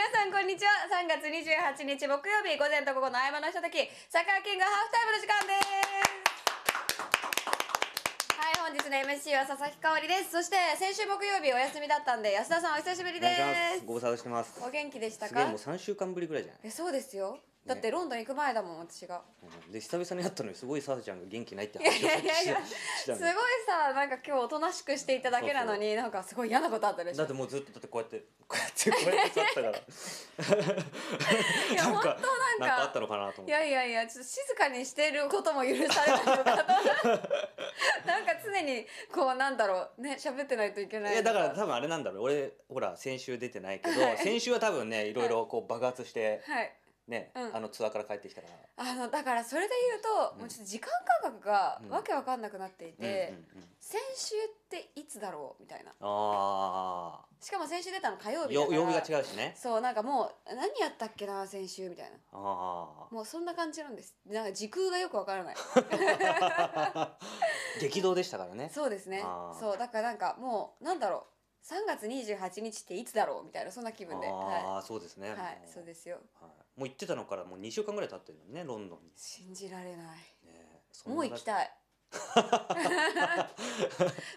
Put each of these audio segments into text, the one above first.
皆さんこんにちは3月28日木曜日午前と午後の合間のひとときサッカーキングハーフタイムの時間ですはい本日の MC は佐々木香織ですそして先週木曜日お休みだったんで安田さんお久しぶりですご無沙汰してますお元気でしたかすげえもう3週間ぶりぐらいじゃないえそうですよだってロンドン行く前だもん私が、で久々に会ったのにすごいさあちゃんが元気ないっていや話いをやいやしすごいさなんか今日おとなしくしていただけなのになんかすごい嫌なことあったでしだってもうずっとだってこうやってこうやってこうやって座ったからいや本当なんかなんかあったのかなと思っいやいやいやちょっと静かにしてることも許されないのか なんか常にこうなんだろうね喋ってないといけないいやだから多分あれなんだろう俺ほら先週出てないけど、先週は多分ねいろいろこう爆発してはいね、うん、あのツアーから帰ってきたからあのだからそれで言うと、うん、もうちょっと時間感覚がわけわかんなくなっていて、先週っていつだろうみたいなあしかも先週出たの火曜日だ曜日が違うしねそうなんかもう何やったっけな先週みたいなあもうそんな感じなんですなんか時空がよくわからない 激動でしたからねそうですねそうだからなんかもうなんだろう3月28日っていつだろうみたいなそんな気分でああ、はい、そうですねはいそうですよ、はいもう行ってたのからもう2週間ぐらい経ってるのねロンドンに信じられない、ね、なもう行きたい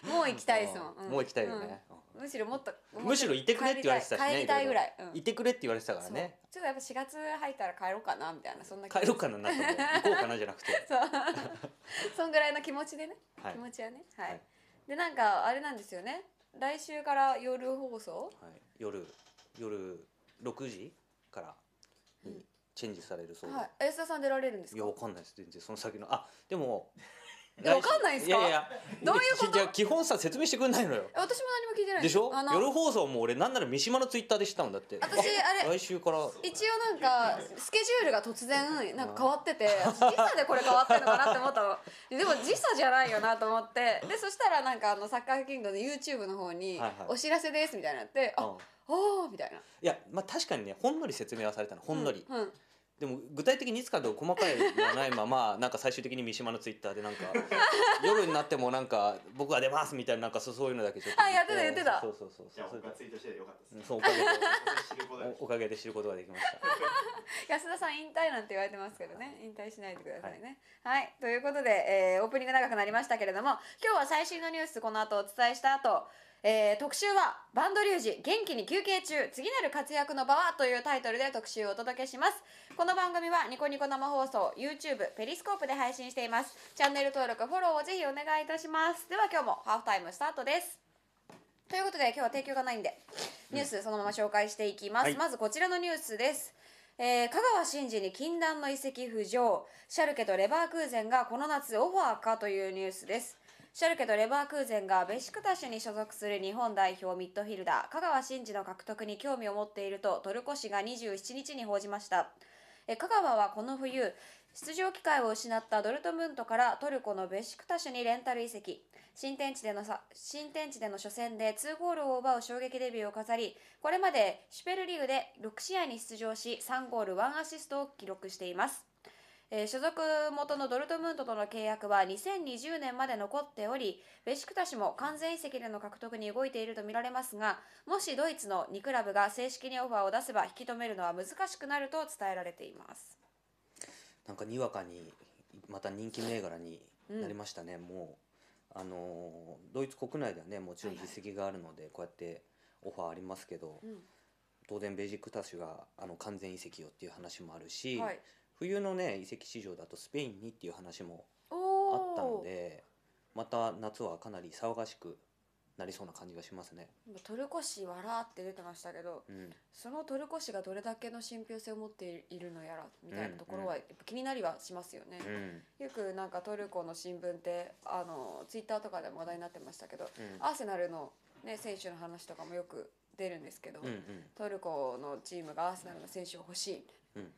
もう行きたいですもん、うん、もう行きたいよね、うん、むしろもっとむしろいてくれって言われてたしね帰りたいぐらい、うん、いてくれって言われてたからねちょっとやっぱ4月入ったら帰ろうかなみたいなそんな帰ろうかななって行こうかなじゃなくて そう そんぐらいの気持ちでね、はい、気持ちはねはい、はい、でなんかあれなんですよね来週から夜放送、はい、夜夜6時からにチェンジされるそうで、はいえ安田さん出られるんですいやわかんないです全然その先のあでも えわかんないですかいやいやどういうことじゃ基本さ説明してくんないのよ私も何も聞いてないでしょ夜放送も俺なんなら三島のツイッターで知ったんだって私あれ来週から一応なんかスケジュールが突然なんか変わってて 時差でこれ変わってるのかなって思ったのでも時差じゃないよなと思ってでそしたらなんかあのサッカーキングの YouTube の方にお知らせです」みたいになって「あうんおーみたいな。いやまあ確かにねほんのり説明はされたのほんのり、うんうんでも具体的にいつかと細かいのはないまま なんか最終的に三島のツイッターでなんか 夜になってもなんか僕は出ますみたいななんかそういうのだけちょっとあやってた言ってたそうそうそうそうそうそがツイートしてよかったですそうおかげで おかげで知ることができました安田さん引退なんて言われてますけどね引退しないでくださいねはい、はい、ということで、えー、オープニング長くなりましたけれども今日は最新のニュースこの後お伝えした後えー、特集は、バンドリュウジ、元気に休憩中、次なる活躍の場はというタイトルで特集をお届けします。この番組は、ニコニコ生放送、YouTube、ペリスコープで配信しています。チャンネル登録、フォローをぜひお願いいたします。では今日もハーフタイムスタートです。ということで、今日は提供がないんで、ニュースそのまま紹介していきます。うんはい、まずこちらのニュースです。えー、香川真司に禁断の移籍浮上シャルケとレバークーゼンがこの夏オファーかというニュースですシャルケとレバークーゼンがベシクタシュに所属する日本代表ミッドフィルダー、香川真司の獲得に興味を持っているとトルコ紙が27日に報じました。香川はこの冬、出場機会を失ったドルトムントからトルコのベシクタシュにレンタル移籍。新天地での新天地での初戦で2ゴールを奪う衝撃デビューを飾り、これまでシュペルリーグで6試合に出場し、3ゴール1アシストを記録しています。えー、所属元のドルトムントとの契約は2020年まで残っておりベシクタシも完全移籍での獲得に動いているとみられますがもしドイツの2クラブが正式にオファーを出せば引き止めるのは難しくなると伝えられていますなんかにわかにまた人気銘柄になりましたね、うん、もうあのドイツ国内ではねもちろん実績があるので、はいはい、こうやってオファーありますけど、うん、当然ベジクタシがあの完全移籍よっていう話もあるし、はい冬のね移籍市場だとスペインにっていう話もあったのでまた夏はかなり騒がしくなりそうな感じがしますねトルコ市わらって出てましたけど、うん、そのトルコ市がどれだけの信憑性を持っているのやらみたいなところは気になりはしますよね、うん、よくなんかトルコの新聞ってあのツイッターとかでも話題になってましたけど、うん、アーセナルの、ね、選手の話とかもよく出るんですけど、うんうん、トルコのチームがアーセナルの選手を欲しい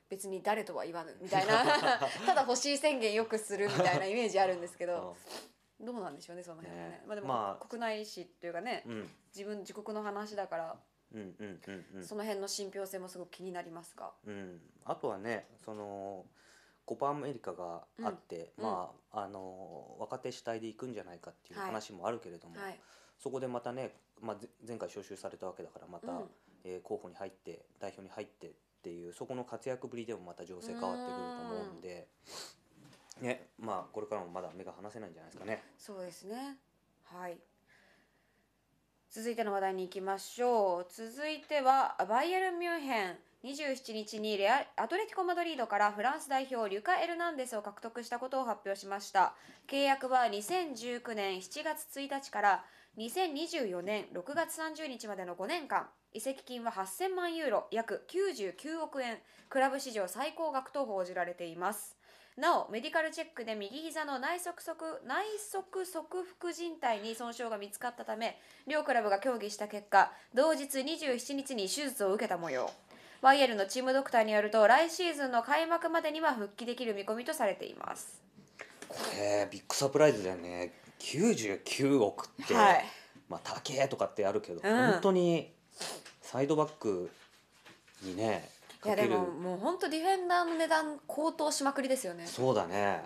別に誰とは言わぬみたいな ただ欲しい宣言よくするみたいなイメージあるんですけど。どうなんでしょうねその辺はね、ね、まあでも、まあ、国内史っていうかね、うん、自分自国の話だからうんうんうんうん、その辺の信憑性もすごく気になりますが、うん、あとはねそのコパアメリカがあって、うん、まあ、あの若手主体で行くんじゃないかっていう話もあるけれども、はい、そこでまたね、まあ、前回招集されたわけだからまた、うん、えー、候補に入って代表に入ってっていうそこの活躍ぶりでもまた情勢変わってくると思うんで。ね、まあこれからもまだ目が離せないんじゃないですかね。そうですね。はい。続いての話題に行きましょう。続いてはバイエルミュンヘン。27日にレアアトレティコ・マドリードからフランス代表リュカ・エルナンデスを獲得したことを発表しました契約は2019年7月1日から2024年6月30日までの5年間移籍金は8000万ユーロ約99億円クラブ史上最高額と報じられていますなおメディカルチェックで右膝の内側側内側側副靭帯に損傷が見つかったため両クラブが協議した結果同日27日に手術を受けた模様ワイエルのチームドクターによると来シーズンの開幕までには復帰できる見込みとされていますこれビッグサプライズだよね99億って、はい、まあ高えとかってあるけど、うん、本当にサイドバックにねいやでももう本当ディフェンダーの値段高騰しまくりですよねそうだね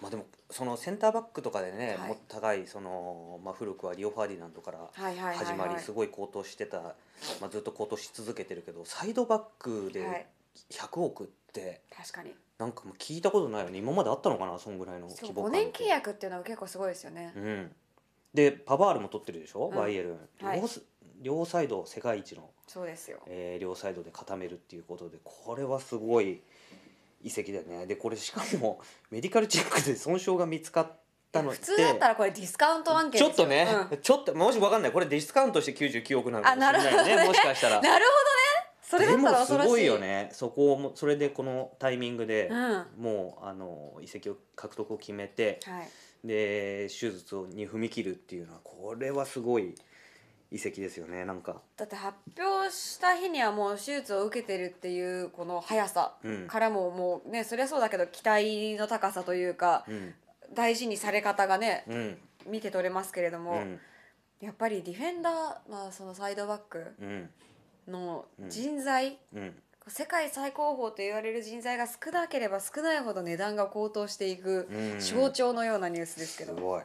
まあでもそのセンターバックとかでね、はい、も高いその、まあ、古くはリオ・ファーディナントから始まりすごい高騰してた、まあ、ずっと高騰し続けてるけどサイドバックで100億って、確かになんかもう聞いたことないよね今まであったのかなそんぐらいの規模5年契約っていうのは結構すごいですよね、うん、でパバールも取ってるでしょ、うん、バイエルン、はい、どうす両サイド世界一のそうですよ、えー、両サイドで固めるっていうことでこれはすごい遺跡だよねでこれしかもメディカルチェックで損傷が見つかったの普通だったらこれディスカウント案件ちょっとね、うん、ちょっともし分かんないこれディスカウントして99億なのかもしれないね、ね、もしかしたら。なるほどねそれだったら恐ろしいすごいよねそこをそれでこのタイミングで、うん、もうあの遺跡を獲得を決めて、はい、で手術に踏み切るっていうのはこれはすごい。遺跡ですよねなんかだって発表した日にはもう手術を受けてるっていうこの速さからももうね、そりゃそうだけど期待の高さというか、大事にされ方がね、見て取れますけれども、やっぱりディフェンダー、まあ、そのサイドバックの人材、世界最高峰と言われる人材が少なければ少ないほど値段が高騰していく象徴のようなニュースですけど、うん、すごい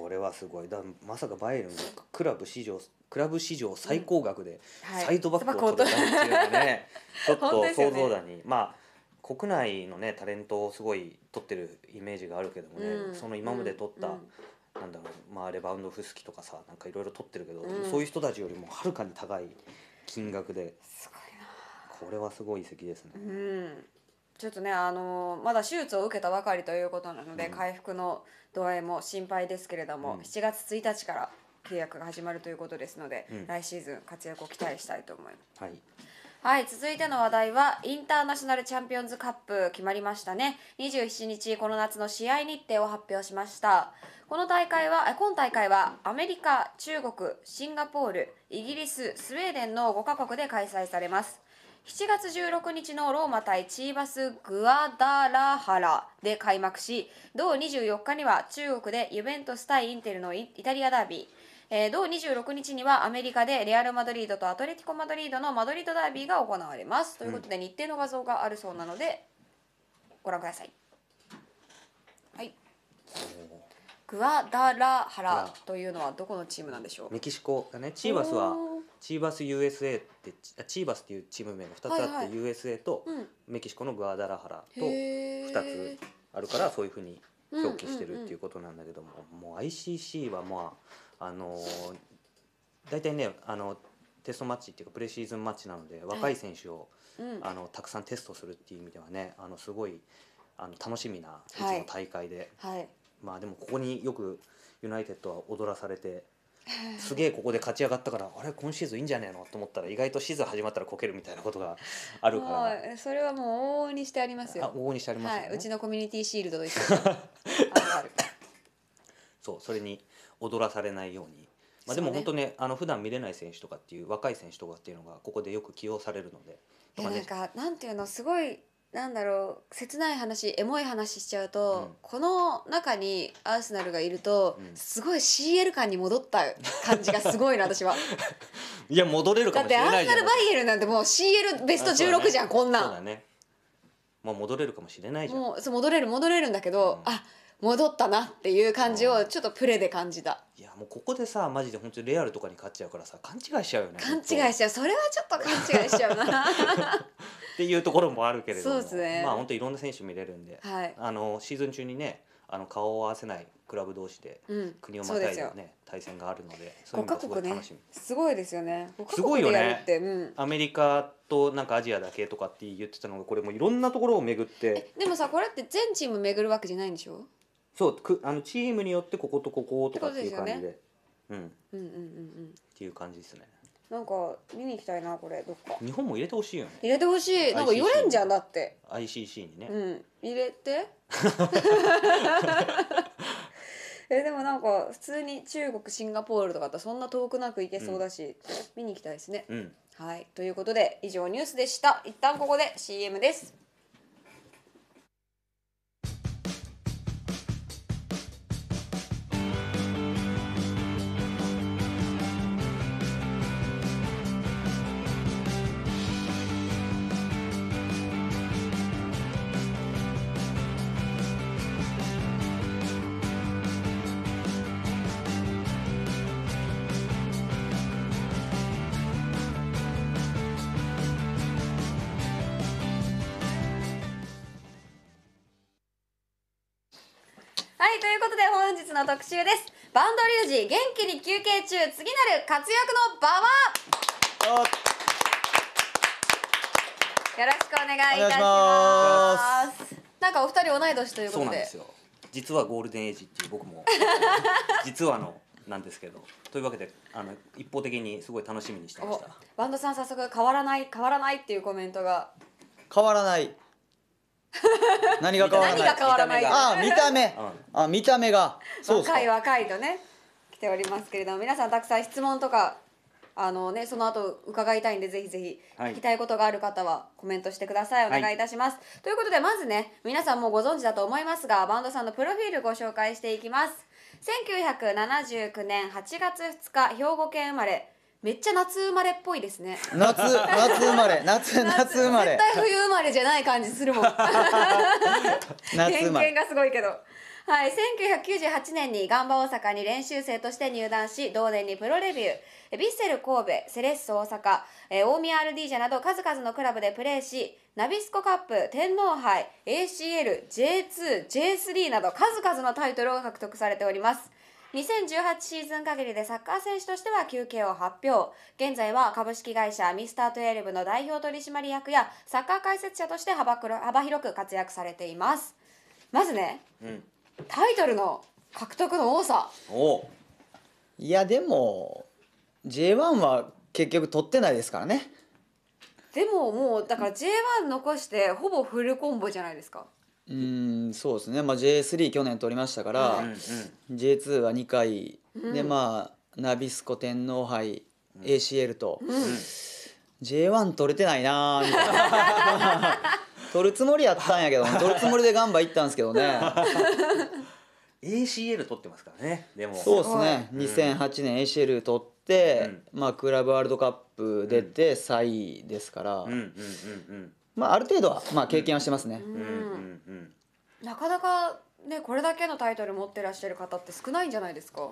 これはすごいだまさかバイエルンがクラブ史上クラブ史上最高額でサイドバックを取ったっていうのはね、ちょっと想像だに、ね、まあ国内のねタレントをすごい取ってるイメージがあるけどもね、うん、その今まで取った、うん、なんだろう、まあ、レバウンドフスキとかさなんかいろいろ取ってるけど、うん、そういう人たちよりもはるかに高い金額でこれはすごい遺跡ですね。うんちょっとねあのまだ手術を受けたばかりということなので、うん回復の度合いも心配ですけれども、うん7月1日から契約が始まるということですので、うん来シーズン活躍を期待したいと思います。はいはい続いての話題はインターナショナルチャンピオンズカップ決まりましたね27日この夏の試合日程を発表しましたこの大会はえ今大会はアメリカ中国シンガポールイギリススウェーデンの5カ国で開催されます7月16日のローマ対チーバス・グアダラハラで開幕し同24日には中国でユベントス対インテルのイタリアダービー、えー、同26日にはアメリカでレアル・マドリードとアトレティコ・マドリードのマドリードダービーが行われます、ということで日程の画像があるそうなのでご覧ください。はい、グアダラハラというのはどこのチームなんでしょうメキシコがねチーバスはチーバス USA ってチーバスっていうチーム名が2つあって、はいはい、USA とメキシコのグアダラハラと2つあるからそういうふうに表記してるっていうことなんだけども、うんうん、もう ICC はまああの大体ねあのテストマッチっていうかプレシーズンマッチなので若い選手を、はい、あのたくさんテストするっていう意味ではねあのすごいあの楽しみないつも大会で、はい、はい、まあでもここによくユナイテッドは踊らされて。すげえここで勝ち上がったからあれ今シーズンいいんじゃねえのと思ったら意外とシーズン始まったらこけるみたいなことがあるから それはもう往々にしてありますよ往々にしてあります、ねはい、うちのコミュニティシールドと一緒そうそれに踊らされないようにまあ、でも本当ねねあの普段見れない選手とかっていう若い選手とかっていうのがここでよく起用されるので、ね、なんかなんていうのすごいなんだろう切ない話エモい話しちゃうと、うんこの中にアーセナルがいると、うんすごい CL 感に戻った感じがすごいな私は いや戻れるだかっもしてアーセナル・バイエルなんてもう CL ベスト16じゃん、こんなそうだんねまあ戻れるかもしれないじゃんもうそう戻れる戻れるんだけど、うんあ戻ったなっていう感じをちょっとプレで感じたいやもうここでさマジで本当にレアルとかに勝っちゃうからさ勘違いしちゃうよね勘違いしちゃうそれはちょっと勘違いしちゃうな っていうところもあるけれども、ね、まあ本当いろんな選手見れるんで、はい、あのシーズン中にねあの顔を合わせないクラブ同士で国をまたいでね、ね、対戦があるのでそういすごいね、ですよねすごいよね、うん、アメリカとなんかアジアだけとかって言ってたのがこれもいろんなところを巡ってでもさこれって全チーム巡るわけじゃないんでしょそうくあのチームによってこことこことかっていう感じでってうんうんうんうんうんっていう感じですねなんか見に行きたいなこれどっか日本も入れてほしいよね入れてほしいなんか言われんじゃんだって ICC にね、うん入れて えでもなんか普通に中国シンガポールとかだそんな遠くなく行けそうだし、見に行きたいですね、うんはいということで以上ニュースでした一旦ここで CM です日の特集ですバンドリュウジ元気に休憩中次なる活躍の場はよろしくお願いいたしますなんかお二人同い年ということで実はゴールデンエイジっていう僕も 実はのなんですけどというわけであの一方的にすごい楽しみにしてましたバンドさん早速変わらない変わらないっていうコメントが変わらない 何が変わらない何が変わらないあ見た目、あ見た目がそう若い若いとね来ておりますけれども皆さんたくさん質問とかあのねその後伺いたいんでぜひぜひ聞きたいことがある方はコメントしてください、お願いいたします、はい、ということでまずね皆さんもご存知だと思いますがバンドさんのプロフィールご紹介していきます1979年8月2日兵庫県生まれめっちゃ夏生まれっぽいですね。夏夏生まれ夏夏生まれ。絶対冬生まれじゃない感じするもん。偏見がすごいけど。はい、1998年にガンバ大阪に練習生として入団し同年にプロレビューヴィッセル神戸セレッソ大阪、え大宮アルディージャなど数々のクラブでプレーしナビスコカップ天皇杯 ACLJ2J3 など数々のタイトルを獲得されております2018シーズン限りでサッカー選手としては休憩を発表現在は株式会社ミスター12の代表取締役やサッカー解説者として幅幅広く活躍されていますまずね、うん、タイトルの獲得の多さいやでも J1 は結局取ってないですからねでももうだから J1 残してほぼフルコンボじゃないですかうんそうですね、まあ、J3 去年取りましたから、うんうん、J2 は2回、うん、でまあナビスコ天皇杯、うん、ACL と、うん、J1 取れてないなみたいな 取るつもりやったんやけど、取るつもりでガンバ行ったんですけどね ACL 取ってますからねでもそうですね、うん、2008年 ACL 取って、まあ、クラブワールドカップ出て3位ですから。うんうんうんうんまあ、ある程度は、まあ、経験はしてますね、なかなかねこれだけのタイトル持ってらっしゃる方って少ないんじゃないですか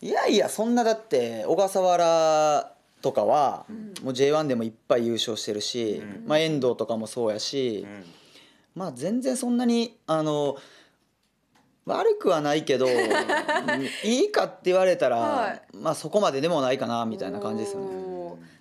いやいやそんなだって小笠原とかは、もう J1 でもいっぱい優勝してるし、まあ、遠藤とかもそうやし、まあ全然そんなにあの悪くはないけど いいかって言われたら、はい、まあそこまででもないかなみたいな感じですよね。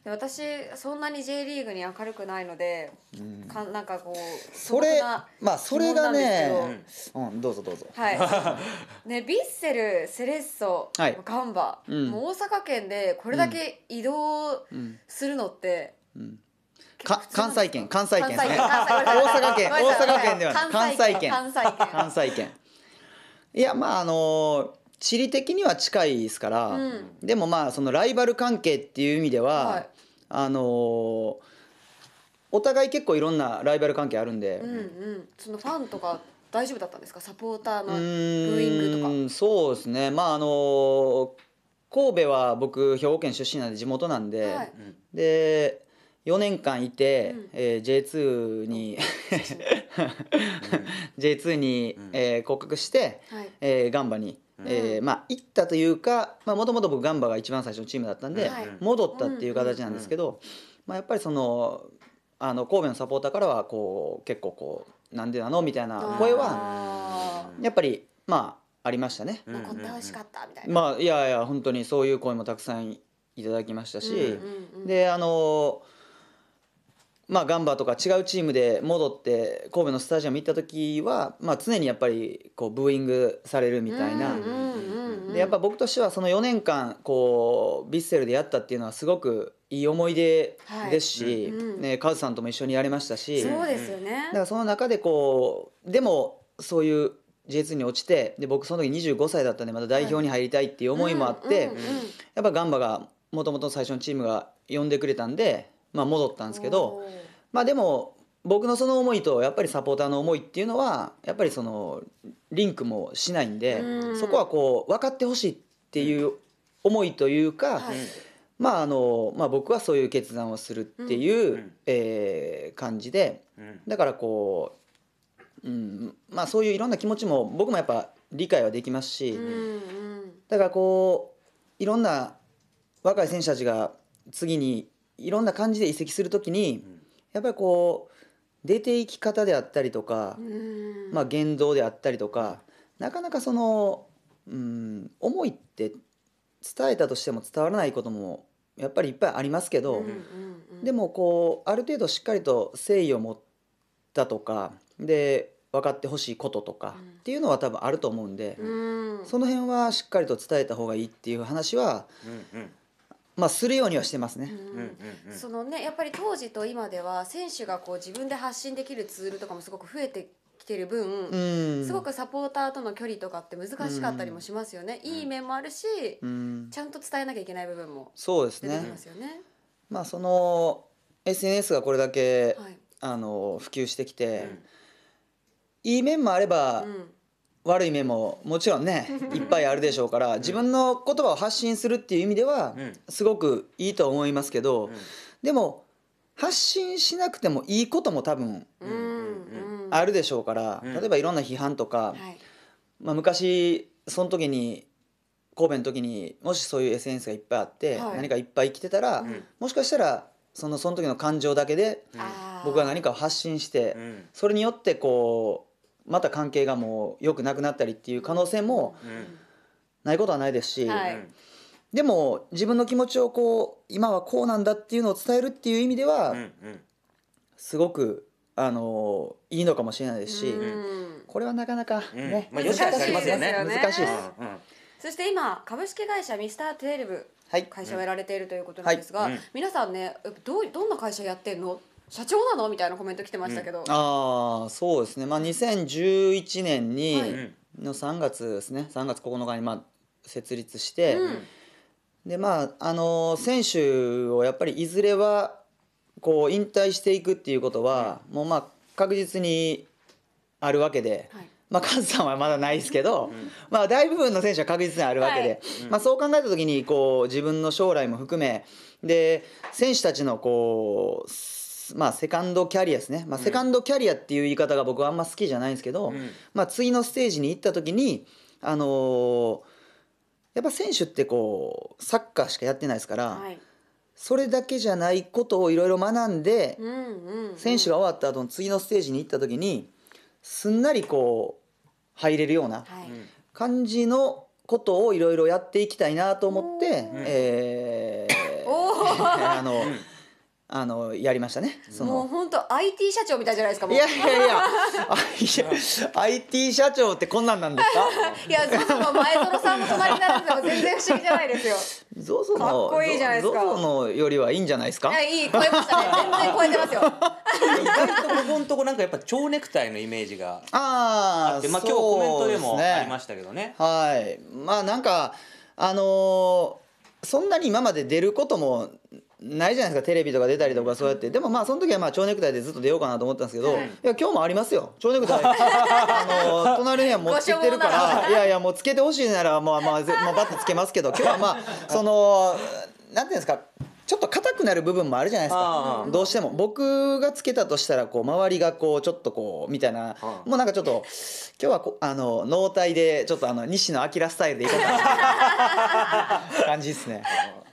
で私そんなに J リーグに明るくないので、うん、かなんかこうそれまあそれがね、うん、うん、どうぞどうぞはい ねヴィッセルセレッソ、はい、ガンバ、うん、もう大阪圏でこれだけ移動するのって、うんか関西圏関西圏大阪圏大阪圏ではない関西圏関西圏いやまああのー地理的には近いですから、うん、でもまあそのライバル関係っていう意味では、はい、あのー、お互い結構いろんなライバル関係あるんで、うんうん、そのファンとか大丈夫だったんですかサポーターのブーイングとかそうですねまああのー、神戸は僕兵庫県出身なんで地元なんで、はい、で4年間いて、うん、えー、J2 に J2 に、えー、降格して、はい、えー、ガンバにえー、まあ行ったというかもともと僕ガンバが一番最初のチームだったんで、はい、戻ったっていう形なんですけど、うんうん、まあ、やっぱりそのあの神戸のサポーターからはこう結構こうなんでなのみたいな声はやっぱりまあありましたね。残ってほしかったみたいな。まあいやいや本当にそういう声もたくさんいただきましたし、うんうんうん、であのーまあ、ガンバとか違うチームで戻って神戸のスタジアム行った時は、まあ、常にやっぱりこうブーイングされるみたいな、でやっぱ僕としてはその4年間こうヴィッセルでやったっていうのはすごくいい思い出ですし、はいうん、ね、カズさんとも一緒にやれましたしそうですよねだからその中でこうでもそういう J2 に落ちてで僕その時25歳だったんでまた代表に入りたいっていう思いもあって、やっぱガンバがもともと最初のチームが呼んでくれたんでまあ、戻ったんですけど、まあ、でも僕のその思いとやっぱりサポーターの思いっていうのはやっぱりそのリンクもしないんで、そこはこう分かってほしいっていう思いというか、まああのまあ、僕はそういう決断をするっていう、うえ感じで、だからこう、うんまあ、そういういろんな気持ちも僕もやっぱ理解はできますし、だからこういろんな若い選手たちが次にいろんな感じで移籍するときに、やっぱりこう出ていき方であったりとか、まあ、言動であったりとかなかなかその、うん、思いって伝えたとしても伝わらないこともやっぱりいっぱいありますけど、でもこうある程度しっかりと誠意を持ったとかで分かってほしいこととかっていうのは多分あると思うんで、その辺はしっかりと伝えた方がいいっていう話は、うんうんまあ、するようにはしてますね、そのねやっぱり当時と今では選手がこう自分で発信できるツールとかもすごく増えてきてる分、うん、すごくサポーターとの距離とかって難しかったりもしますよね、うん、いい面もあるし、うん、ちゃんと伝えなきゃいけない部分も出てきますよね。ねまあ、その SNS がこれだけ、はい、あの普及してきて、いい面もあれば、悪い面ももちろんね いっぱいあるでしょうから自分の言葉を発信するっていう意味ではすごくいいと思いますけどでも発信しなくてもいいことも多分あるでしょうから例えばいろんな批判とかまあ昔その時に神戸の時にもしそういう SNS がいっぱいあって何かいっぱい来てたらもしかしたらそのその時の感情だけで僕が何かを発信してそれによってこうまた関係がもう良くなくなったりっていう可能性もないことはないですし、はい、でも自分の気持ちをこう今はこうなんだっていうのを伝えるっていう意味ではすごくあのいいのかもしれないですし、これはなかなかね、うんまあ、難しいですよね。難しいです、うんうん、そして今株式会社ミスターテレブ、はい、会社をやられているということなんですが、はい、皆さんねどうどんな会社やってんのっ社長なのみたいなコメント来てましたけど、ああそうですね、まあ、2011年にの3月ですね3月9日にまあ設立して、でまああの選手をやっぱりいずれはこう引退していくっていうことは、もうまあ確実にあるわけで。はいまあ、カズさんはまだないですけど、まあ、大部分の選手は確実にあるわけで、まあ、そう考えた時にこう自分の将来も含めで選手たちのこうまあ、セカンドキャリアですね、まあ、セカンドキャリアっていう言い方が僕はあんま好きじゃないんですけど、うん、まあ、次のステージに行った時に、あのー、やっぱ選手ってこうサッカーしかやってないですから、はい、それだけじゃないことをいろいろ学んで、選手が終わった後の次のステージに行った時にすんなりこう入れるような感じのことをいろいろやっていきたいなと思って、うえー、あの。あのやりましたねそのもう本当 IT 社長みたいじゃないですかもういやいやいや IT 社長ってこんなんなんですかいやゾゾの前園さんの隣になるのも全然不思議じゃないですよゾゾのかっこいいじゃないですかゾゾのよりはいいんじゃないですかいやいい超えましたね全然超えてますよ意外とここのとこなんかやっぱ蝶ネクタイのイメージがあってまあ今日コメントでもありましたけどね、ね、はいまあなんかあのーそんなに今まで出ることもないじゃないですかテレビとか出たりとかそうやってでもまあその時はまあ蝶ネクタイでずっと出ようかなと思ったんですけど、いや今日もありますよ蝶ネクタイ あの隣には持ってきてるからいやいやもうつけてほしいならもう、まあ、まあ、バッてつけますけど今日はまあ そのなんていうんですかちょっと硬くなる部分もあるじゃないですかどうしても僕がつけたとしたらこう周りがこうちょっとこうみたいなもうなんかちょっと今日はこあの脳体でちょっとあの西野明スタイルでいこうかな 感じですね。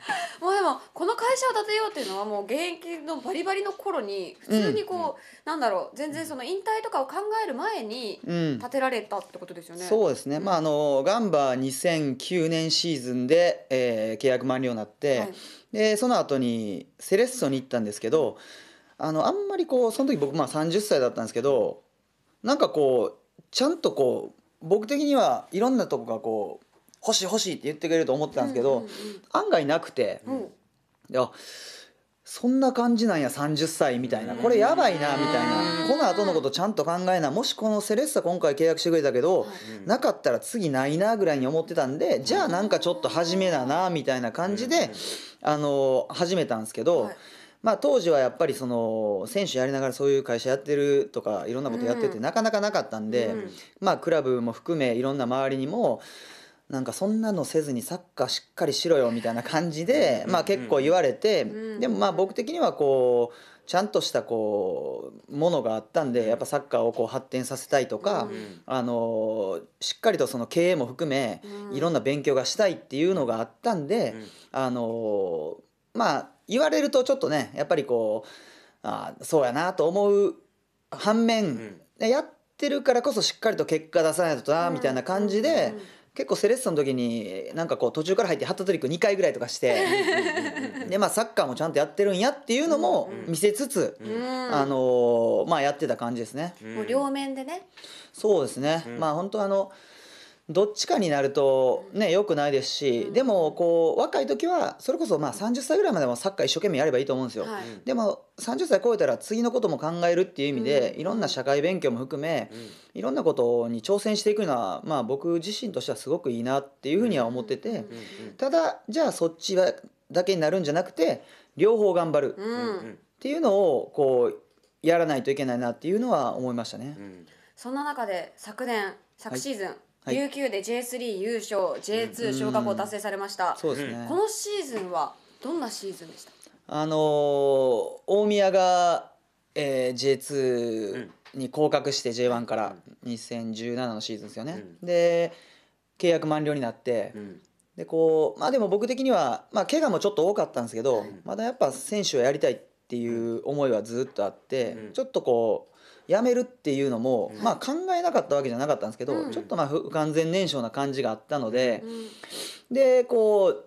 もうでもこの会社を建てようっていうのはもう現役のバリバリの頃に普通にこう、うん、なんだろう全然その引退とかを考える前に建てられたってことですよね、うん、そうですね、まああのガンバ2009年シーズンで、えー、契約満了になって、はい、でその後にセレッソに行ったんですけどあのあんまりこうその時僕まあ30歳だったんですけどなんかこうちゃんとこう僕的にはいろんなとこがこう欲しい欲しいって言ってくれると思ってたんですけど、うんうんうん、案外なくて、うん、いやそんな感じなんや30歳みたいなこれやばいなみたいなこの後のことちゃんと考えなもしこのセレッサ今回契約してくれたけど、はい、なかったら次ないなぐらいに思ってたんでじゃあなんかちょっと始めななみたいな感じで、あの始めたんですけど。はいまあ、当時はやっぱりその選手やりながらそういう会社やってるとかいろんなことやっててなかなかなかったんで、まあクラブも含めいろんな周りにもなんかそんなのせずにサッカーしっかりしろよみたいな感じで、まあ、結構言われて、でもまあ僕的にはこうちゃんとしたこうものがあったんでやっぱサッカーをこう発展させたいとか、あのしっかりとその経営も含めいろんな勉強がしたいっていうのがあったんで、あのまあ言われるとちょっとねやっぱりこうあそうやなと思う反面、やってるからこそしっかりと結果出さないとなみたいな感じで。結構セレッソの時になんかこう途中から入ってハットトリック2回ぐらいとかしてでまあサッカーもちゃんとやってるんやっていうのも見せつつ、うん、あのー、まあやってた感じですね。もう両面でねそうですね、まあ本当あのどっちかになるとね良くないですし、うん、でもこう若い時はそれこそまあ30歳ぐらいまでもサッカー一生懸命やればいいと思うんですよ、はい、でも30歳超えたら次のことも考えるっていう意味で、うん、いろんな社会勉強も含め、うん、いろんなことに挑戦していくのはまあ僕自身としてはすごくいいなっていうふうには思ってて、ただじゃあそっちだけになるんじゃなくて両方頑張るっていうのをこうやらないといけないなっていうのは思いましたね。そんな中で昨年昨シーズン、はいはい、琉球で J3 優勝 J2 昇格を達成されました、そうですねこのシーズンはどんなシーズンでしたあのー、大宮が、えー、J2 に降格して J1 から2017のシーズンですよね、うん、で契約満了になって、うん、でこうまあでも僕的には、まあ、怪我もちょっと多かったんですけど、うん、まだやっぱ選手をやりたいっていう思いはずっとあって、ちょっとこうやめるっていうのも、まあ、考えなかったわけじゃなかったんですけど、うん、ちょっとまあ不完全燃焼な感じがあったので、うん、でこう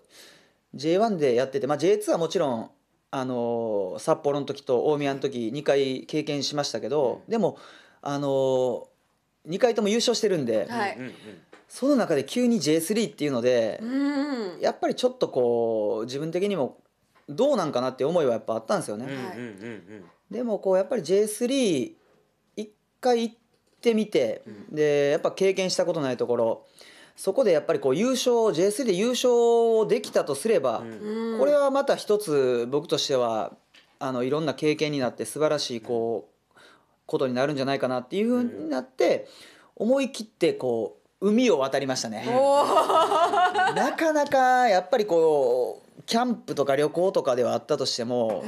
J1 でやってて、まあ、J2 はもちろん、あの札幌の時と大宮の時2回経験しましたけど、でも、あの2回とも優勝してるんで。はいその中で急に J3 っていうので、うん、やっぱりちょっとこう自分的にもどうなんかなって思いはやっぱあったんですよね。はい、でもこうやっぱり J3 回行ってみて、でやっぱ経験したことないところそこでやっぱりこう優勝 J3 で優勝できたとすれば、これはまた一つ僕としてはあのいろんな経験になって素晴らしいこうことになるんじゃないかなっていうふうになって、思い切ってこう海を渡りましたね。なかなかやっぱりこうキャンプとか旅行とかではあったとしても。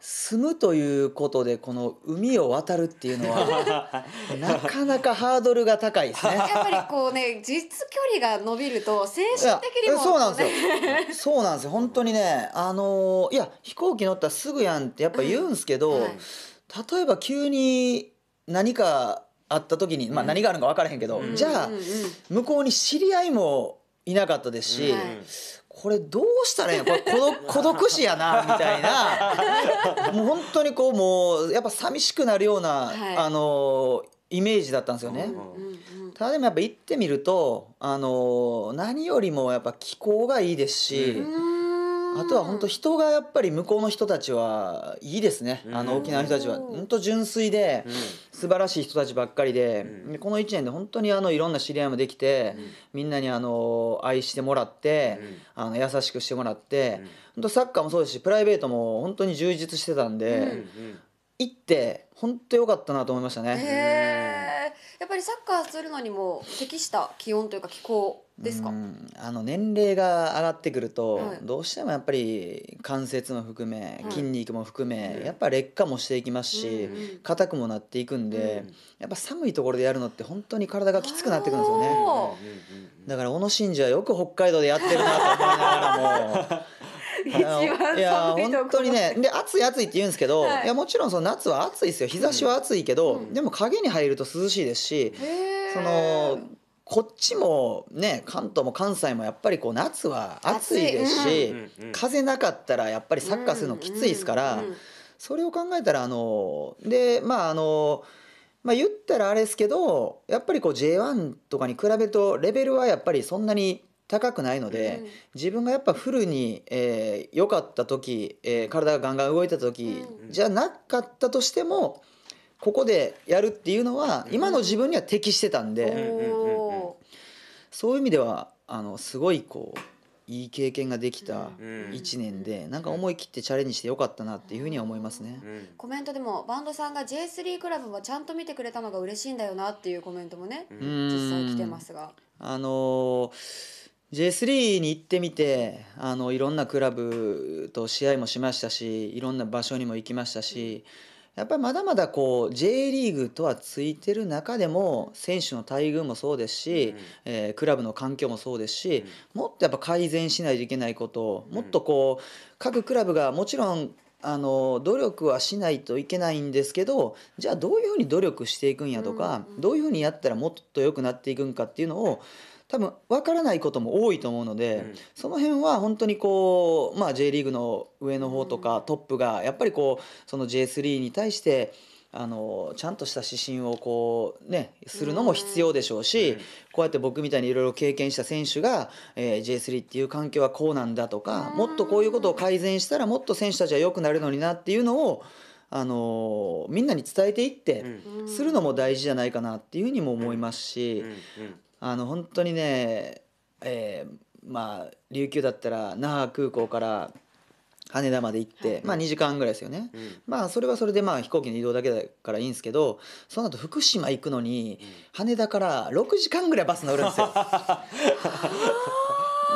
住むということでこの海を渡るっていうのは なかなかハードルが高いですね。やっぱりこうね実距離が伸びると精神的にも、ね、そうなんですよ。そうなんですよ本当にねあのいや飛行機乗ったらすぐやんってやっぱ言うんですけど、はい、例えば急に何かあった時に、まあ、何があるのか分からへんけど、うん、じゃあ、うんうん向こうに知り合いもいなかったですし、うんこれどうしたらいいのこれ孤独孤独死やな みたいなもう本当にこうもうやっぱ寂しくなるような、はい、あのイメージだったんですよね。うんうん、ただでもやっぱ行ってみるとあの何よりもやっぱ気候がいいですし。うんあとは本当人がやっぱり向こうの人たちはいいですねあの沖縄の人たちは本当純粋で素晴らしい人たちばっかりでこの1年で本当にあのいろんな知り合いもできてみんなにあの愛してもらってあの優しくしてもらって本当サッカーもそうですしプライベートも本当に充実してたんで行って本当良かったなと思いましたね。やっぱりサッカーするのにも適した気温というか気候ですかあの年齢が上がってくると、はい、どうしてもやっぱり関節も含め筋肉も含め、はい、やっぱ劣化もしていきますし、うん、硬くもなっていくんで、うん、やっぱ寒いところでやるのって本当に体がきつくなってくるんですよねだから小野伸二はよく北海道でやってるなと思いながらも いや 本当にねで暑い暑いって言うんですけど、はい、いやもちろんその夏は暑いですよ日差しは暑いけど、うん、でも影に入ると涼しいですし、うん、そのこっちもね関東も関西もやっぱりこう夏は暑いですし、うん、風なかったらやっぱりサッカーするのきついですから、それを考えたらあのでまああの。まあ、言ったらあれですけどやっぱりこう J1 とかに比べるとレベルはやっぱりそんなに高くないので、うん、自分がやっぱフルに良、えー、かった時、えー、体がガンガン動いた時、じゃなかったとしてもここでやるっていうのは今の自分には適してたんで、そういう意味ではあのすごいこういい経験ができた1年で、なんか思い切ってチャレンジして良かったなっていうふうには思いますね、コメントでもバンドさんが J3 クラブもちゃんと見てくれたのが嬉しいんだよなっていうコメントもね実際来てますが。あのー J3 に行ってみてあのいろんなクラブと試合もしましたしいろんな場所にも行きましたしやっぱりまだまだこう J リーグとはついてる中でも選手の待遇もそうですし、うん、えー、クラブの環境もそうですし、うん、もっとやっぱ改善しないといけないこともっとこう各クラブがもちろんあの努力はしないといけないんですけどじゃあどういうふうに努力していくんやとか、どういうふうにやったらもっと良くなっていくんかっていうのを多分分からないことも多いと思うので、うん、その辺は本当にこう、まあ、J リーグの上の方とかトップがやっぱりこうその J3 に対してあのちゃんとした指針をこうねするのも必要でしょうし、うん、こうやって僕みたいにいろいろ経験した選手が、えー、J3 っていう環境はこうなんだとか、うん、もっとこういうことを改善したらもっと選手たちは良くなるのになっていうのをあのみんなに伝えていって、するのも大事じゃないかなっていうふうにも思いますし、あの本当にね、えー、まあ琉球だったら那覇空港から羽田まで行って、まあ2時間ぐらいですよね、うん、まあそれはそれでまあ飛行機の移動だけだからいいんですけどその後福島行くのに羽田から6時間ぐらいバス乗るんですよ。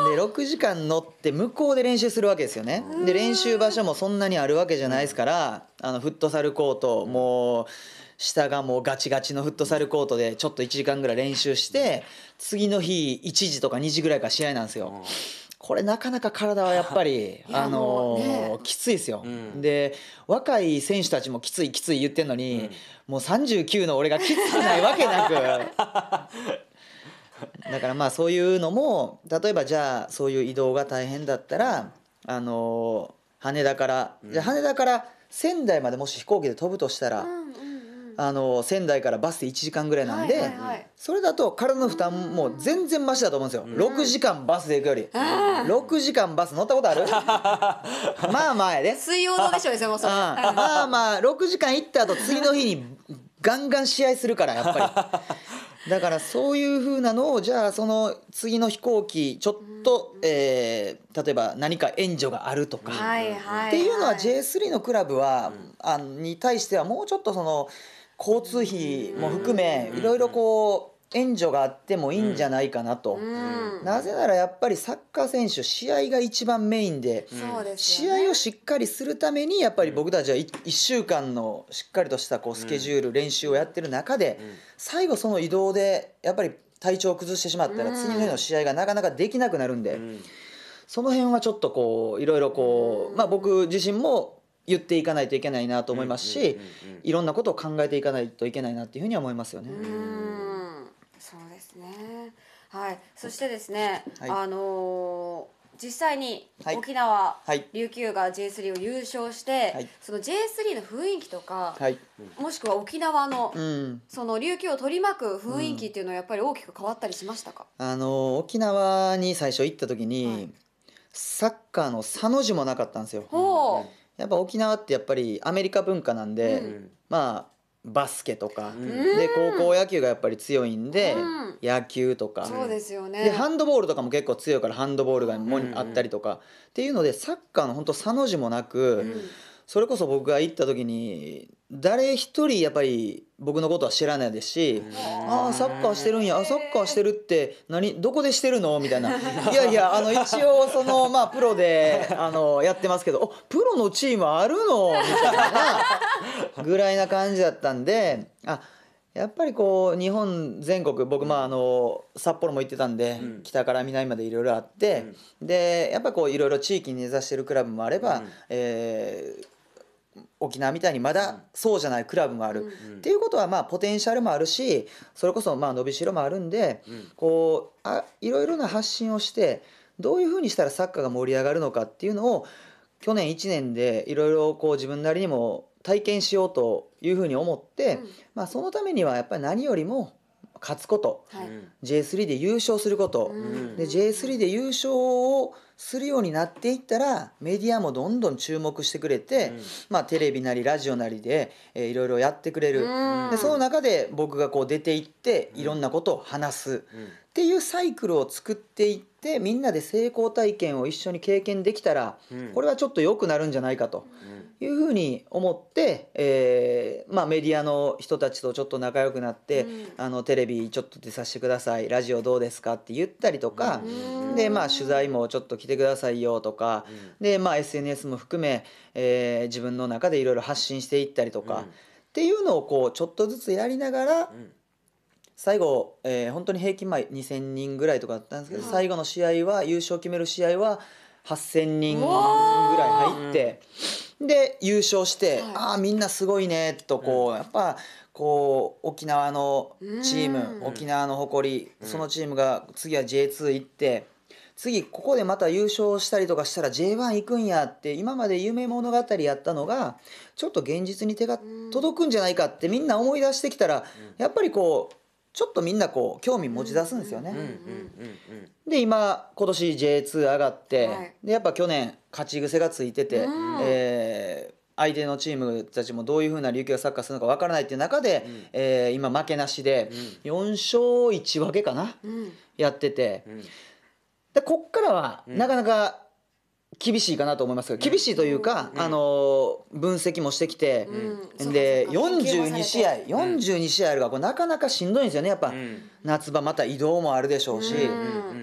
で6時間乗って向こうで練習するわけですよねで練習場所もそんなにあるわけじゃないですから、あのフットサルコートもう下がもうガチガチのフットサルコートでちょっと1時間ぐらい練習して次の日1時とか2時ぐらいから試合なんですよ。これなかなか体はやっぱり、あのきついですよ、で若い選手たちもきついきつい言ってんのに、もう39の俺がきつくないわけなく だからまあそういうのも例えばじゃあそういう移動が大変だったら、あの羽田から、じゃ羽田から仙台までもし飛行機で飛ぶとしたら。うんうんあの仙台からバスで1時間ぐらいなんで、それだと体の負担も全然マシだと思うんですよ、う6時間バスで行くより、う6時間バス乗ったことある まあまあやで水曜でしょうねもそうん、まあまあ6時間行った後次の日にガンガン試合するからやっぱり だからそういうふうなのをじゃあその次の飛行機ちょっと、えー、例えば何か援助があるとか、っていうのは J3 のクラブは、あに対してはもうちょっとその。交通費も含めいろいろこう援助があってもいいんじゃないかなと、うん、なぜならやっぱりサッカー選手試合が一番メインで、試合をしっかりするためにやっぱり僕たちは 1, 1週間のしっかりとしたこうスケジュール、うん、練習をやってる中で、最後その移動でやっぱり体調を崩してしまったら次の日の試合がなかなかできなくなるんで、その辺はちょっとこういろいろこう、まあ、僕自身も言っていかないといけないなと思いますし、いろんなことを考えていかないといけないなっていうふうには思いますよね。うんそうですね。はい。そしてですね、はい、あのー実際に沖縄、はい、琉球が J3 を優勝して、はい、その J3 の雰囲気とか、はい、もしくは沖縄の、うん、その琉球を取り巻く雰囲気っていうのはやっぱり大きく変わったりしましたか、あの沖縄に最初行った時に、サッカーの「さ」の字もなかったんですよ。うんやっぱ沖縄ってやっぱりアメリカ文化なんで、うん、まあバスケとか、うん、で高校野球がやっぱり強いんで、うん、野球とかそうですよ、ね、でハンドボールとかも結構強いからハンドボールがもあったりとか、っていうのでサッカーの本当さの字もなく、それこそ僕が行った時に誰一人やっぱり僕のことは知らないですし「ああサッカーしてるんやあサッカーしてるって何どこでしてるの?」みたいな「いやいやあの一応そのまあプロであのやってますけどプロのチームあるの?」みたいなぐらいな感じだったんであやっぱりこう日本全国僕まああの札幌も行ってたんで、北から南までいろいろあって、でやっぱこういろいろ地域に根ざしてるクラブもあれば、えー沖縄みたいにまだそうじゃないクラブもある、うん、っていうことはまあポテンシャルもあるしそれこそまあ伸びしろもあるんで、うん、こうあいろいろな発信をしてどういうふうにしたらサッカーが盛り上がるのかっていうのを去年1年でいろいろこう自分なりにも体験しようというふうに思って、うん、まあ、そのためにはやっぱり何よりも勝つこと、はい、J3 で優勝すること、うん、で J3 で優勝をするようになっていったらメディアもどんどん注目してくれて、うん、まあ、テレビなりラジオなりで、えー、いろいろやってくれる、うん、でその中で僕がこう出ていっていろんなことを話す、っていうサイクルを作っていってみんなで成功体験を一緒に経験できたら、これはちょっと良くなるんじゃないかと。いうふうに思って、えーまあ、メディアの人たちとちょっと仲良くなって、うん、あのテレビちょっと出させてくださいラジオどうですかって言ったりとか、うん、で、まあ、取材もちょっと来てくださいよとか、うん、でまあ、SNS も含め、えー、自分の中でいろいろ発信していったりとか、っていうのをこうちょっとずつやりながら。最後、えー、本当に平均前2,000人ぐらいとかだったんですけど、最後の試合は優勝を決める試合は8,000人ぐらい入って。で優勝して「はい、ああみんなすごいね」とこう、うん、やっぱこう沖縄のチーム、沖縄の誇り、そのチームが次は J2 行って次ここでまた優勝したりとかしたら J1 行くんやって今まで夢物語やったのがちょっと現実に手が届くんじゃないかってみんな思い出してきたらやっぱりこうちょっとみんなこう興味持ち出すんですよね。で今今年 J2 上がって、はい、でやっぱ去年勝ち癖がついてて、うん、えー相手のチームたちもどういうふうな琉球がサッカーするのかわからないっていう中で、うん、えー、今負けなしで4勝1分けかな、うん、やってて、うん、でこっからはなかなか厳しいかなと思いますが厳しいというか、あの分析もしてきて、で42試合42試合あるがこれなかなかしんどいんですよねやっぱ、夏場また移動もあるでしょうし、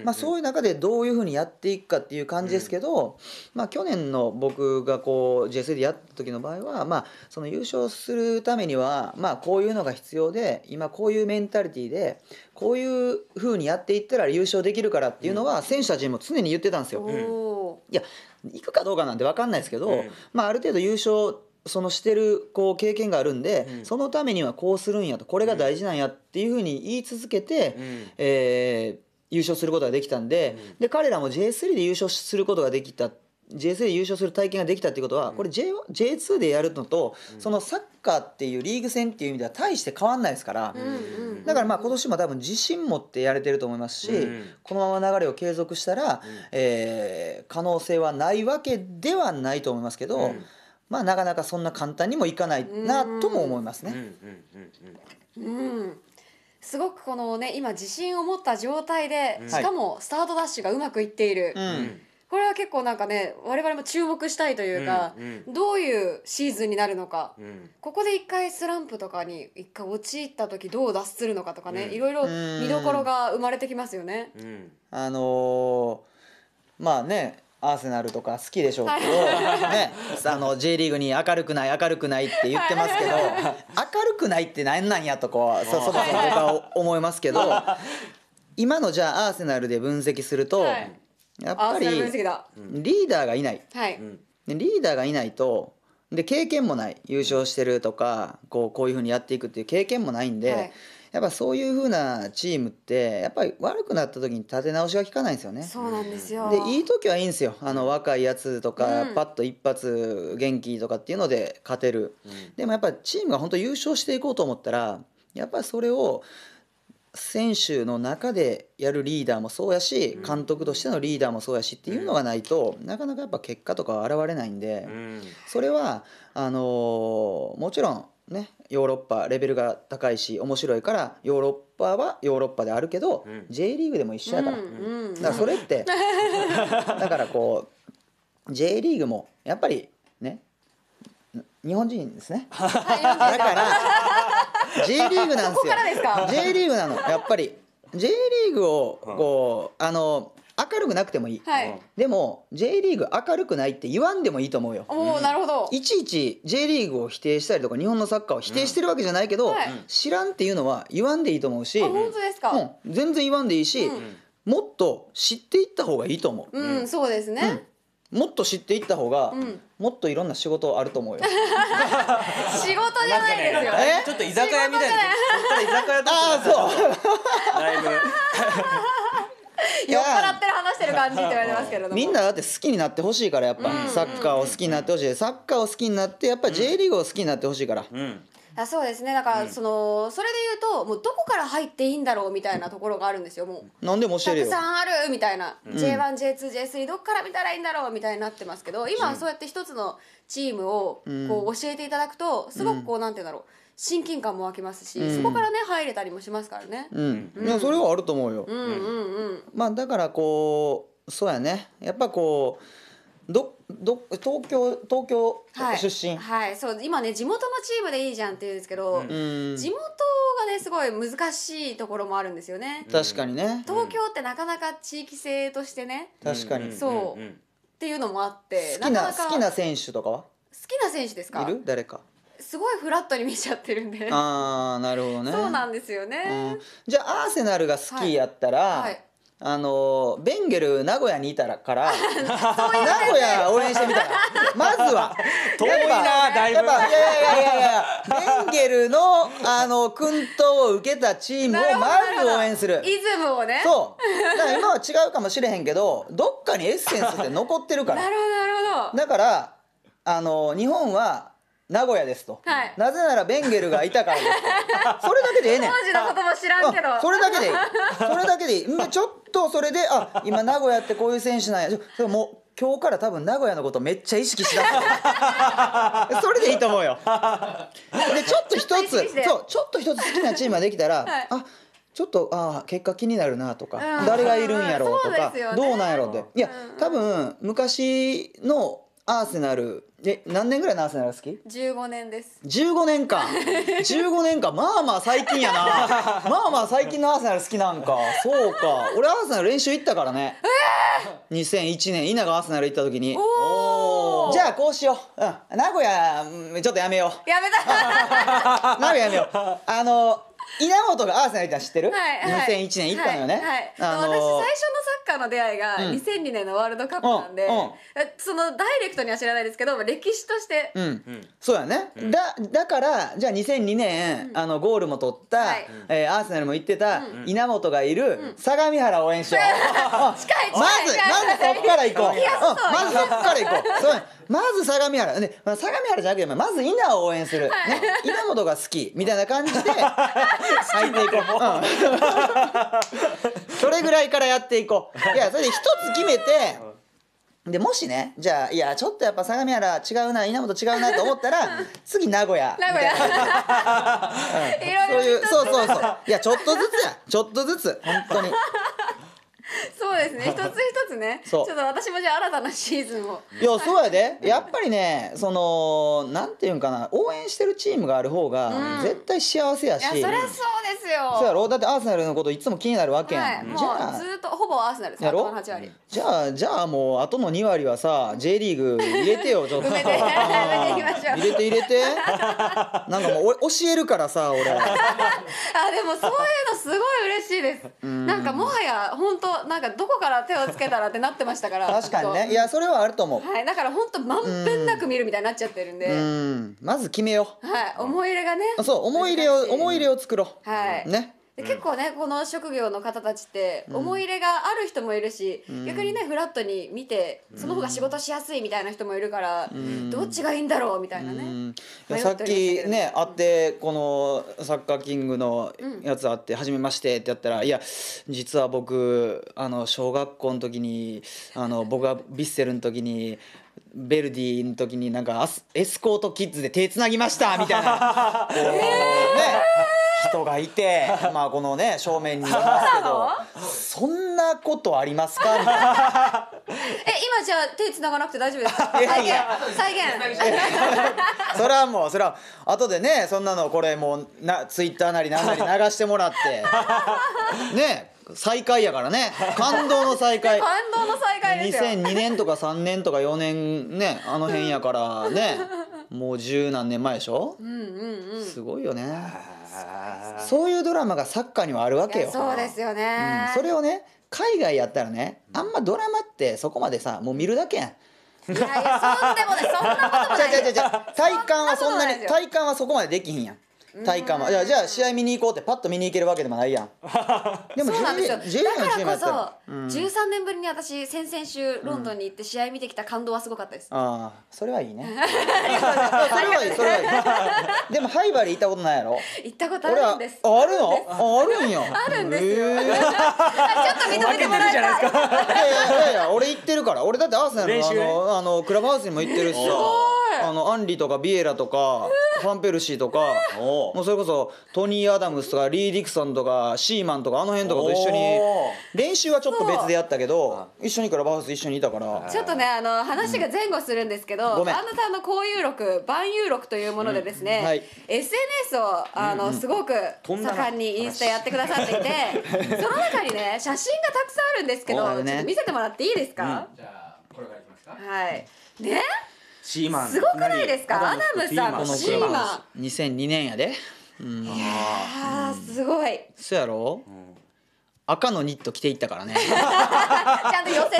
まあ、そういう中でどういうふうにやっていくかっていう感じですけど、まあ、去年の僕がこう j s でやった時の場合は、まあ、その優勝するためには、まあ、こういうのが必要で今こういうメンタリティーでこういうふうにやっていったら優勝できるからっていうのは選手たちにも常に言ってたんですよ。うん、いや行くかどうかなんて分かんないですけど、うん、まあ、ある程度優勝そのしてるこう経験があるんで、うん、そのためにはこうするんやとこれが大事なんやっていうふうに言い続けて、うん、えー、優勝することができたんでうん、で彼らも J3 で優勝することができた J3 で優勝する体験ができたっていうことは、これ J J2 でやるのと、そのサッカーっていうリーグ戦っていう意味では大して変わんないですから、だからまあ今年も多分自信持ってやれてると思いますし、このまま流れを継続したら、え可能性はないわけではないと思いますけど、まあなかなかそんな簡単にもいかないなとも思いますね。うんすごくこのね今自信を持った状態で、しかもスタートダッシュがうまくいっている。うんこれは結構なんかね我々も注目したいというか、うんうん、どういうシーズンになるのか、うん、ここで一回スランプとかに一回陥った時どう脱するのかとかね、うん、いろいろ見どころが生まれてきますよね。うん、あのー、まあねアーセナルとか好きでしょうけど、ね、あの J リーグに明るくない明るくないって言ってますけど、明るくないって何なんやとこうそもそも僕は思いますけど今のじゃあアーセナルで分析すると、はい、やっぱりリーダーがいない、はい、リーダーがいないとで経験もない優勝してるとかこうこういうふうにやっていくっていう経験もないんで、はい、やっぱそういうふうなチームってやっぱり悪くなった時に立て直しが効かないんですよね。そうなんですよでいい時はいいんですよあの若いやつとか、うん、パッと一発元気とかっていうので勝てる、うん、でもやっぱチームが本当優勝していこうと思ったらやっぱりそれを選手の中でやるリーダーもそうやし監督としてのリーダーもそうやしっていうのがないとなかなかやっぱ結果とかは現れないんでそれはあのもちろんねヨーロッパレベルが高いし面白いからヨーロッパはヨーロッパであるけど J リーグでも一緒やからだからそれって だからこう J リーグもやっぱり日本人ですねだから J リーグなんですよ J リーグなの やっぱり J リーグをこう、あの明るくなくてもいい、はい、でも J リーグ明るくないって言わんでもいいと思うよおおなるほどいちいち J リーグを否定したりとか日本のサッカーを否定してるわけじゃないけど、知らんっていうのは言わんでいいと思うし、本当ですか、全然言わんでいいし、もっと知っていった方がいいと思ううん、そうですね、もっと知っていった方が、うん、もっといろんな仕事あると思うよ 仕事じゃないですよ、ね、ちょっと居酒屋みたいな居酒屋あそうだ 酔っ払ってる話してる感じって言われますけれどもみんなだって好きになってほしいからやっぱ、うん、サッカーを好きになってほしいサッカーを好きになってやっぱ J リーグを好きになってほしいから、うん、あそうですねだから、うんそのそれで言うともうどこから入っていいんだろうみたいなところがあるんですよもう。なんでも教たえるくさんあるみたいな、J1J2J3 どっから見たらいいんだろうみたいになってますけど今はそうやって一つのチームをうんこう教えていただくとすごくこうなんて言うんだろう親近感も湧きますし、うんそこからね入れたりもしますからね。うん、いやそれはあると思うよ、うんうんうんまあだからこうそうやねやっぱこうどど東京東京出身、はい、はい、そう今ね地元のチームでいいじゃんって言うんですけど、うん、地元がねすごい難しいところもあるんですよね確かにね東京ってなかなか地域性としてね確かにそう、っていうのもあって好きな好きな選手とかは好きな選手ですかいる誰かすごいフラットに見ちゃってるんでああなるほどねそうなんですよね、じゃあアーセナルが好きやったら、はいはいあのベンゲル名古屋にいたらから 名古屋応援してみたらまずは遠いなだいぶやっぱいやいやいやいやベンゲルのあの薫陶を受けたチームをまず応援するイズムをねそうだから今は違うかもしれへんけどどっかにエッセンスって残ってるから なるほどなるほどだからあの日本は名古屋ですと、はい、なぜならベンゲルがいたからですとそれだけでええねん当時のことも知らんけどそれだけでいいそれだけでいいちょっとそれであ今名古屋ってこういう選手なんやそれも今日から多分名古屋のことめっちゃ意識しだす それでいいと思うよ でちょっと一つそうちょっと一つ好きなチームができたら、はい、あちょっとあ結果気になるなとか、うん、誰がいるんやろうとか、うね、どうなんやろうっていや、うん、多分昔のアーセナルえ何年ぐらいのアーセナル好き15年です15年間15 年間まあまあ最近やな まあまあ最近のアーセナル好きなんかそうか俺アーセナル練習行ったからね、えー、2001年稲がアーセナル行った時にじゃあこうしよう、うん、名古屋ちょっとやめようやめた 名古屋やめようあの稲本がアーセナルいたの知ってる、はいはい、2001年行ったのよね、はいはいあのー、私最初のサッカーの出会いが2002年のワールドカップなんで、うんうん、そのダイレクトには知らないですけど歴史として、うん、そうやね、だだからじゃあ2002年、あのゴールも取った、はい、えー、アーセナルも行ってた、稲本がいる、相模原応援しよう 近い近いまずまずそっから行こう、まずそっから行こうまず相模原、ねまあ、相模原じゃなくてまず稲を応援する、ね、稲本が好きみたいな感じでていこう、うん、それぐらいからやっていこういやそれで一つ決めて、でもしねじゃあいやちょっとやっぱ相模原違うな稲本違うなと思ったら次名古屋名古屋 そういうそうそうそういやちょっとずつやちょっとずつ本当に そうですね一つ一つね ちょっと私もじゃあ新たなシーズンをいやそうやでやっぱりねそのなんていうんかな応援してるチームがある方が絶対幸せやし、うん、いやそりゃそうですよそうやろだってアーセナルのこといつも気になるわけやん、はい、じゃあずっとほぼアーセナルですやろじゃあじゃあもうあとの2割はさ J リーグ入れてよちょっと 入れて入れてなんかもう教えるからさ俺あでもそういうのすごい嬉しいですなんかもはや本当なんかどこから手をつけたらってなってましたから確かにねいやそれはあると思う、はい、だから本当まんべんなく見るみたいになっちゃってるんでうんまず決めようはい思い入れがねそう思い入れを思い入れを作ろうはいね結構ねこの職業の方たちって思い入れがある人もいるし、うん、逆にねフラットに見てその方が仕事しやすいみたいな人もいるから、うん、どっちがいいんだろうみたいなね。うん、さっきね会ってこの「サッカーキング」のやつあって「はじめまして」ってやったら「いや実は僕あの小学校の時にあの 僕がヴィッセルの時に。ベルディの時になんかエスコートキッズで手つなぎましたみたいな、え ー、ね人がいて まあこのね正面にいますけど そんなことありますかみたいな え今じゃあ手繋がなくて大丈夫ですか再現再現それはもうそれは後でねそんなのこれもうなツイッターなり何なり流してもらってね再会やからね感動の再会感動の再会ですよ2002年とか3年とか4年ねあの辺やからねもう十何年前でしょ、うんうんうん、すごいよね。そういうドラマがサッカーにはあるわけよそうですよね、うん、それをね海外やったらねあんまドラマってそこまでさもう見るだけやんいやいやそんでもないそんなこともない 体感はそんなに体感はそこまでできひんやん体感は、うん、じゃあ試合見に行こうってパッと見に行けるわけでもないやんでも そうなんですよだからこそ、うん、13年ぶりに私先々週ロンドンに行って試合見てきた感動はすごかったです、うん、ああそれはいいね それはいいそれはいいでもハイバリー行ったことないやろ行ったことあるんですあるのあるんやあるんですよ、ちょっと認めてもらいたいいやいやいや俺行ってるから俺だってアーセナルのあのあのクラブハウスにも行ってるしさあのアンリとかビエラとかファンペルシーとかもうそれこそトニー・アダムスとかリー・ディクソンとかシーマンとかあの辺とかと一緒に練習はちょっと別でやったけど一緒にクラブハウス一緒にいたからちょっとねあの話が前後するんですけど、うん、さんの交友録万有録というものでですね、うんはい、SNS をあの、すごく盛んにインスタやってくださっていて その中にね写真がたくさんあるんですけど、ね、ちょっと見せてもらっていいですか、うん、じゃあこれからいきますかはいねシーマンすごくないですかアダムさんこのシーマン2002年やでうんいやすごいそうやろ、うん赤のニット着ていったからね ちゃんと寄せて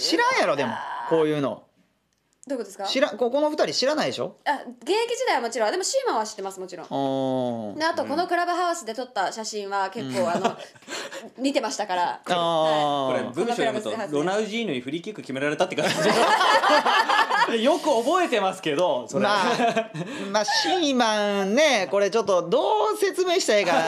知らんやろでもこういうのどういうことですか知らここの二人知らないでしょあ現役時代はもちろんでもシーマは知ってますもちろんあとこのクラブハウスで撮った写真は結構、うん、あの 見てましたからあ、これ文章読むとロナウジーヌにフリーキック決められたって感じ よく覚えてますけどそれ、まあ、まあシーマンねこれちょっとどう説明したらいいかな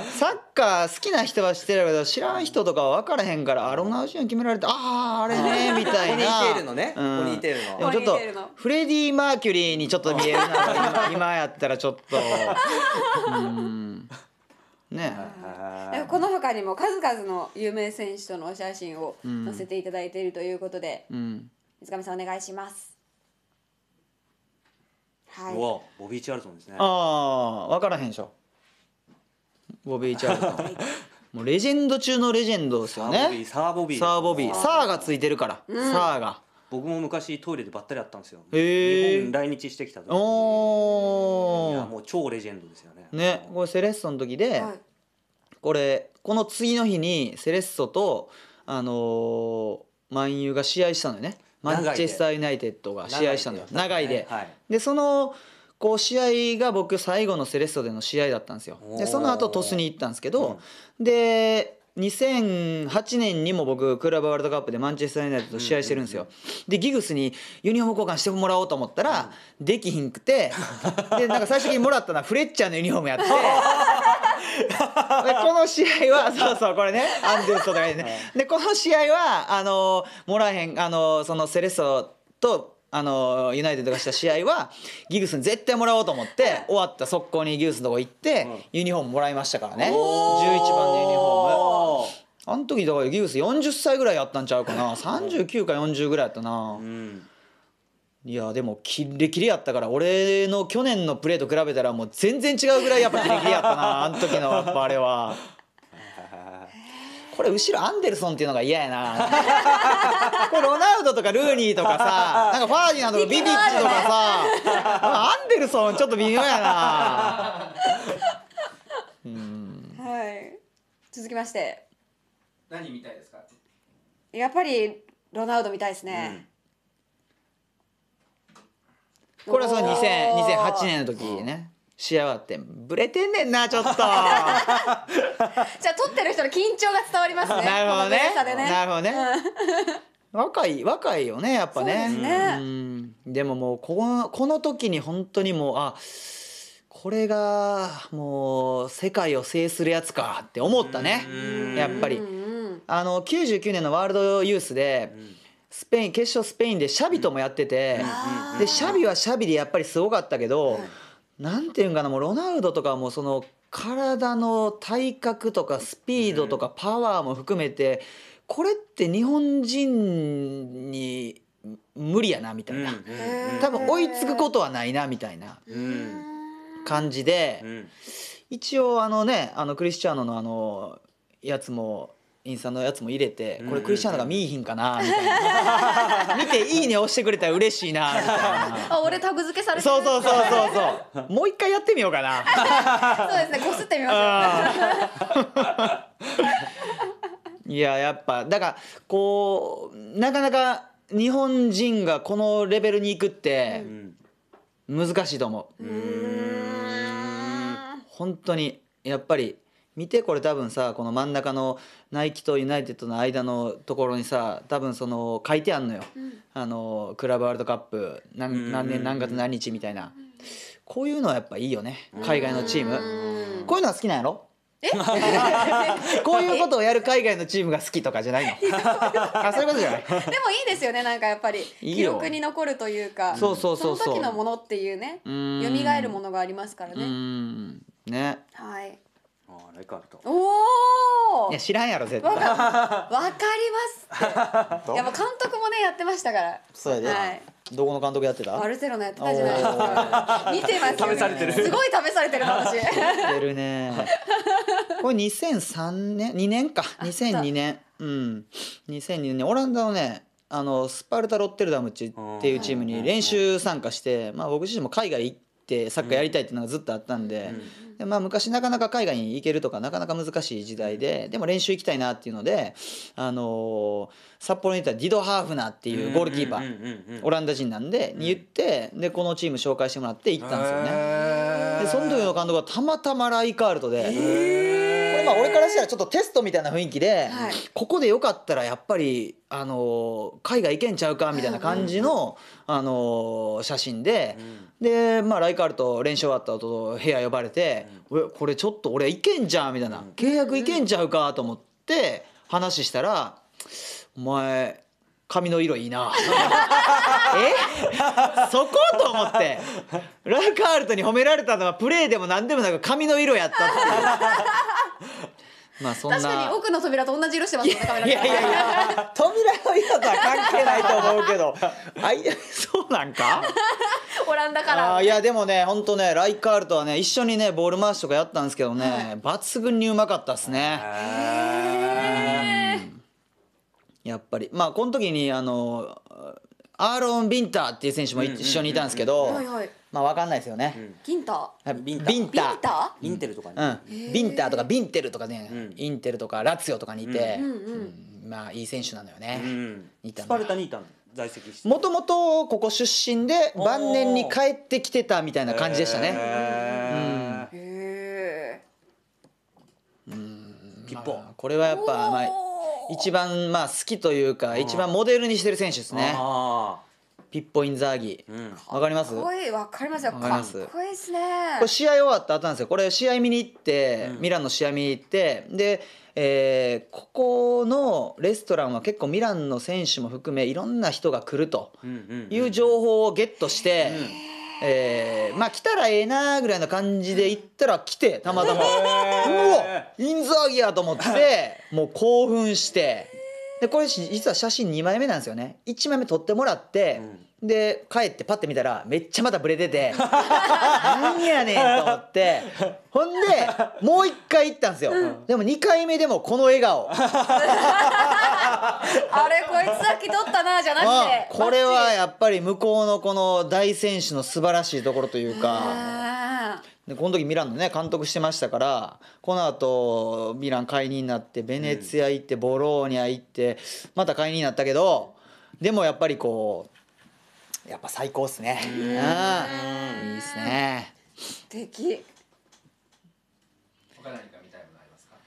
サッカー好きな人は知ってるけど知らん人とかは分からへんからアロナウジアン決められてあああれね みたいなポてるのね、うてるのでもちょっとフレディ・マーキュリーにちょっと見えるな今やったらちょっとね、この他にも数々の有名選手とのお写真を載せていただいているということで、うん、水上さんお願いしますはい、ボビー・チャールトンですねああ分からへんでしょボビー・チャールトン もうレジェンド中のレジェンドですよねサーボビーサーボビーサーがついてるから、うん、サーが僕も昔トイレでばったり会ったんですよ、えー、日本来日してきた時おいやもう超レジェンドですよねねこれセレッソの時で、はい、これこの次の日にセレッソとあのー、万有が試合したのよねマンチェスター・ユナイテッドが試合したんだよ長いで、はい、でそのこう試合が僕最後のセレッソでの試合だったんですよでその後鳥栖に行ったんですけど、うん、で2008年にも僕クラブワールドカップでマンチェスター・ユナイテッドと試合してるんですよ、うんうんうん、でギグスにユニフォーム交換してもらおうと思ったら、うん、できひんくてでなんか最終的にもらったのはフレッチャーのユニフォームやって この試合は そうそうこれねアンデスとかね、はい、でこの試合はあのもらえへんあのそのセレッソとあのユナイテッドがした試合はギグスに絶対もらおうと思って終わった速攻にギグスのとこ行って、ユニフォームもらいましたからね11番のユニフォームあの時だからギグス40歳ぐらいやったんちゃうかな39か40ぐらいやったな、うんいやでもキレキレやったから俺の去年のプレーと比べたらもう全然違うぐらいやっぱキレキレやったな あの時のやっぱあれは。これ後ろアンデルソンっていうのが嫌やなこれロナウドとかルーニーとかさなんかファーディナンドとかビビッチとかさアンデルソンちょっと微妙やなうんはい続きまして何見たいですかやっぱりロナウド見たいですね、うんこれはその2000 2008年の時ね仕上がってブレてんねんなちょっと じゃあ撮ってる人の緊張が伝わりますねなるほどねなるほどね、若い若いよねやっぱねでねでももうこのこの時に本当にもうあこれがもう世界を制するやつかって思ったねやっぱりあの99年のワールドユースで、うんスペイン決勝スペインでシャビともやってて、でシャビはシャビでやっぱりすごかったけど、うなんていうんかなもうロナウドとかもその体の体格とかスピードとかパワーも含めて、これって日本人に無理やなみたいな、多分追いつくことはないなみたいな感じで、一応あのねあのクリスチャーノのあのやつもインスタのやつも入れて、これクリスチャンノが見いひんかなみたいな 見て「いいね」押してくれたら嬉しいなみたいなあ俺タグ付けされてるそうそうそうそうそうもう一回やってみようかなそうですねこすってみましょういややっぱだからこうなかなか日本人がこのレベルにいくって難しいと思う。うん本当にやっぱり見てこれ多分さこの真ん中のナイキとユナイテッドの間のところにさ多分その書いてあんのよ、うん、あのクラブワールドカップ何何年何月何日みたいな、うこういうのはやっぱいいよね海外のチームーこういうのは好きなんやろ こういうことをやる海外のチームが好きとかじゃないのあそういうことじゃないでもいいですよねなんかやっぱり記録に残るというかそうそうそうその時のものっていうねよみがえるものがありますからねねはいああ、ライカールおお。いや、知らんやろ、絶対。わかりますって。いや、もう監督もね、やってましたから。そうやで。はい。どこの監督やってた？バルセロナやってたじゃないですか。見てます試されてる。すごい試されてるな私。て るね。これ2003年、2年か、2002年。うん、2002年にオランダのねあのスパルタ・ロッテルダムっていうチームに練習参加して、まあ、僕自身も海外てサッカーやりたいっていうのがずっとあったんで,、でまあ、昔なかなか海外に行けるとかなかなか難しい時代ででも練習行きたいなっていうので、あのー、札幌に行ったらディド・ハーフナーっていうゴールキーパーオランダ人なんでに言ってでこのチーム紹介してもらって行ったんですよね。でその時の監督はたまたまライカールトで、えーまあ俺からしたらちょっとテストみたいな雰囲気で、はい、ここでよかったらやっぱりあの海外行けんちゃうかみたいな感じの、あの写真で、うん、でまあライカールと練習終わった後部屋呼ばれて、うん、これちょっと俺行けんじゃんみたいな、うん、契約行けんちゃうかと思って話したら、お前髪の色いいな えそこと思ってラカールトに褒められたのはプレーでも何でもなく髪の色やったっまあそんな確かに奥の扉と同じ色してますねカメラいやいやいや扉の色とは関係ないと思うけどあいそうなんかオランダからいやでもね本当ねライカールとはね一緒にねボール回しとかやったんですけどね、はい、抜群にうまかったですね。やっぱりまあこの時にあのアーロン・ビンターっていう選手も一緒にいたんですけどまあわかんないですよねビンタビンタビンタとかビンターとかビンテルとかねインテルとかラツヨとかにいてまあいい選手なのよねスパルタにいたの在籍してもともとここ出身で晩年に帰ってきてたみたいな感じでしたねへえこれはやっぱまあ一番まあ好きというか、一番モデルにしてる選手ですね。ピッポインザーギ、わ、うん、わかります？いわかりますよ。かっこいいですね。これ試合終わった後なんですよ。これ試合見に行って、うん、ミランの試合見に行ってで、えー、ここのレストランは結構ミランの選手も含めいろんな人が来るという情報をゲットして。うんえー、まあ来たらええなぐらいの感じで行ったら来てたまたま、うわインザーギやと思って もう興奮してでこれ実は写真2枚目なんですよね1枚目撮ってもらって、うんで帰ってパッて見たらめっちゃまだブレてて 何やねんと思って ほんでもう一回行ったんですよ、でも2回目でもこの笑顔 あれこいつさっき取ったなじゃなくて、これはやっぱり向こうのこの大選手の素晴らしいところというかでこの時ミランのね監督してましたからこの後ミラン解任になってベネツィア行ってボローニャ行ってまた解任になったけどでもやっぱりこうやっぱ最高っすね。いいっすね。素敵。他何か見たいものありますか。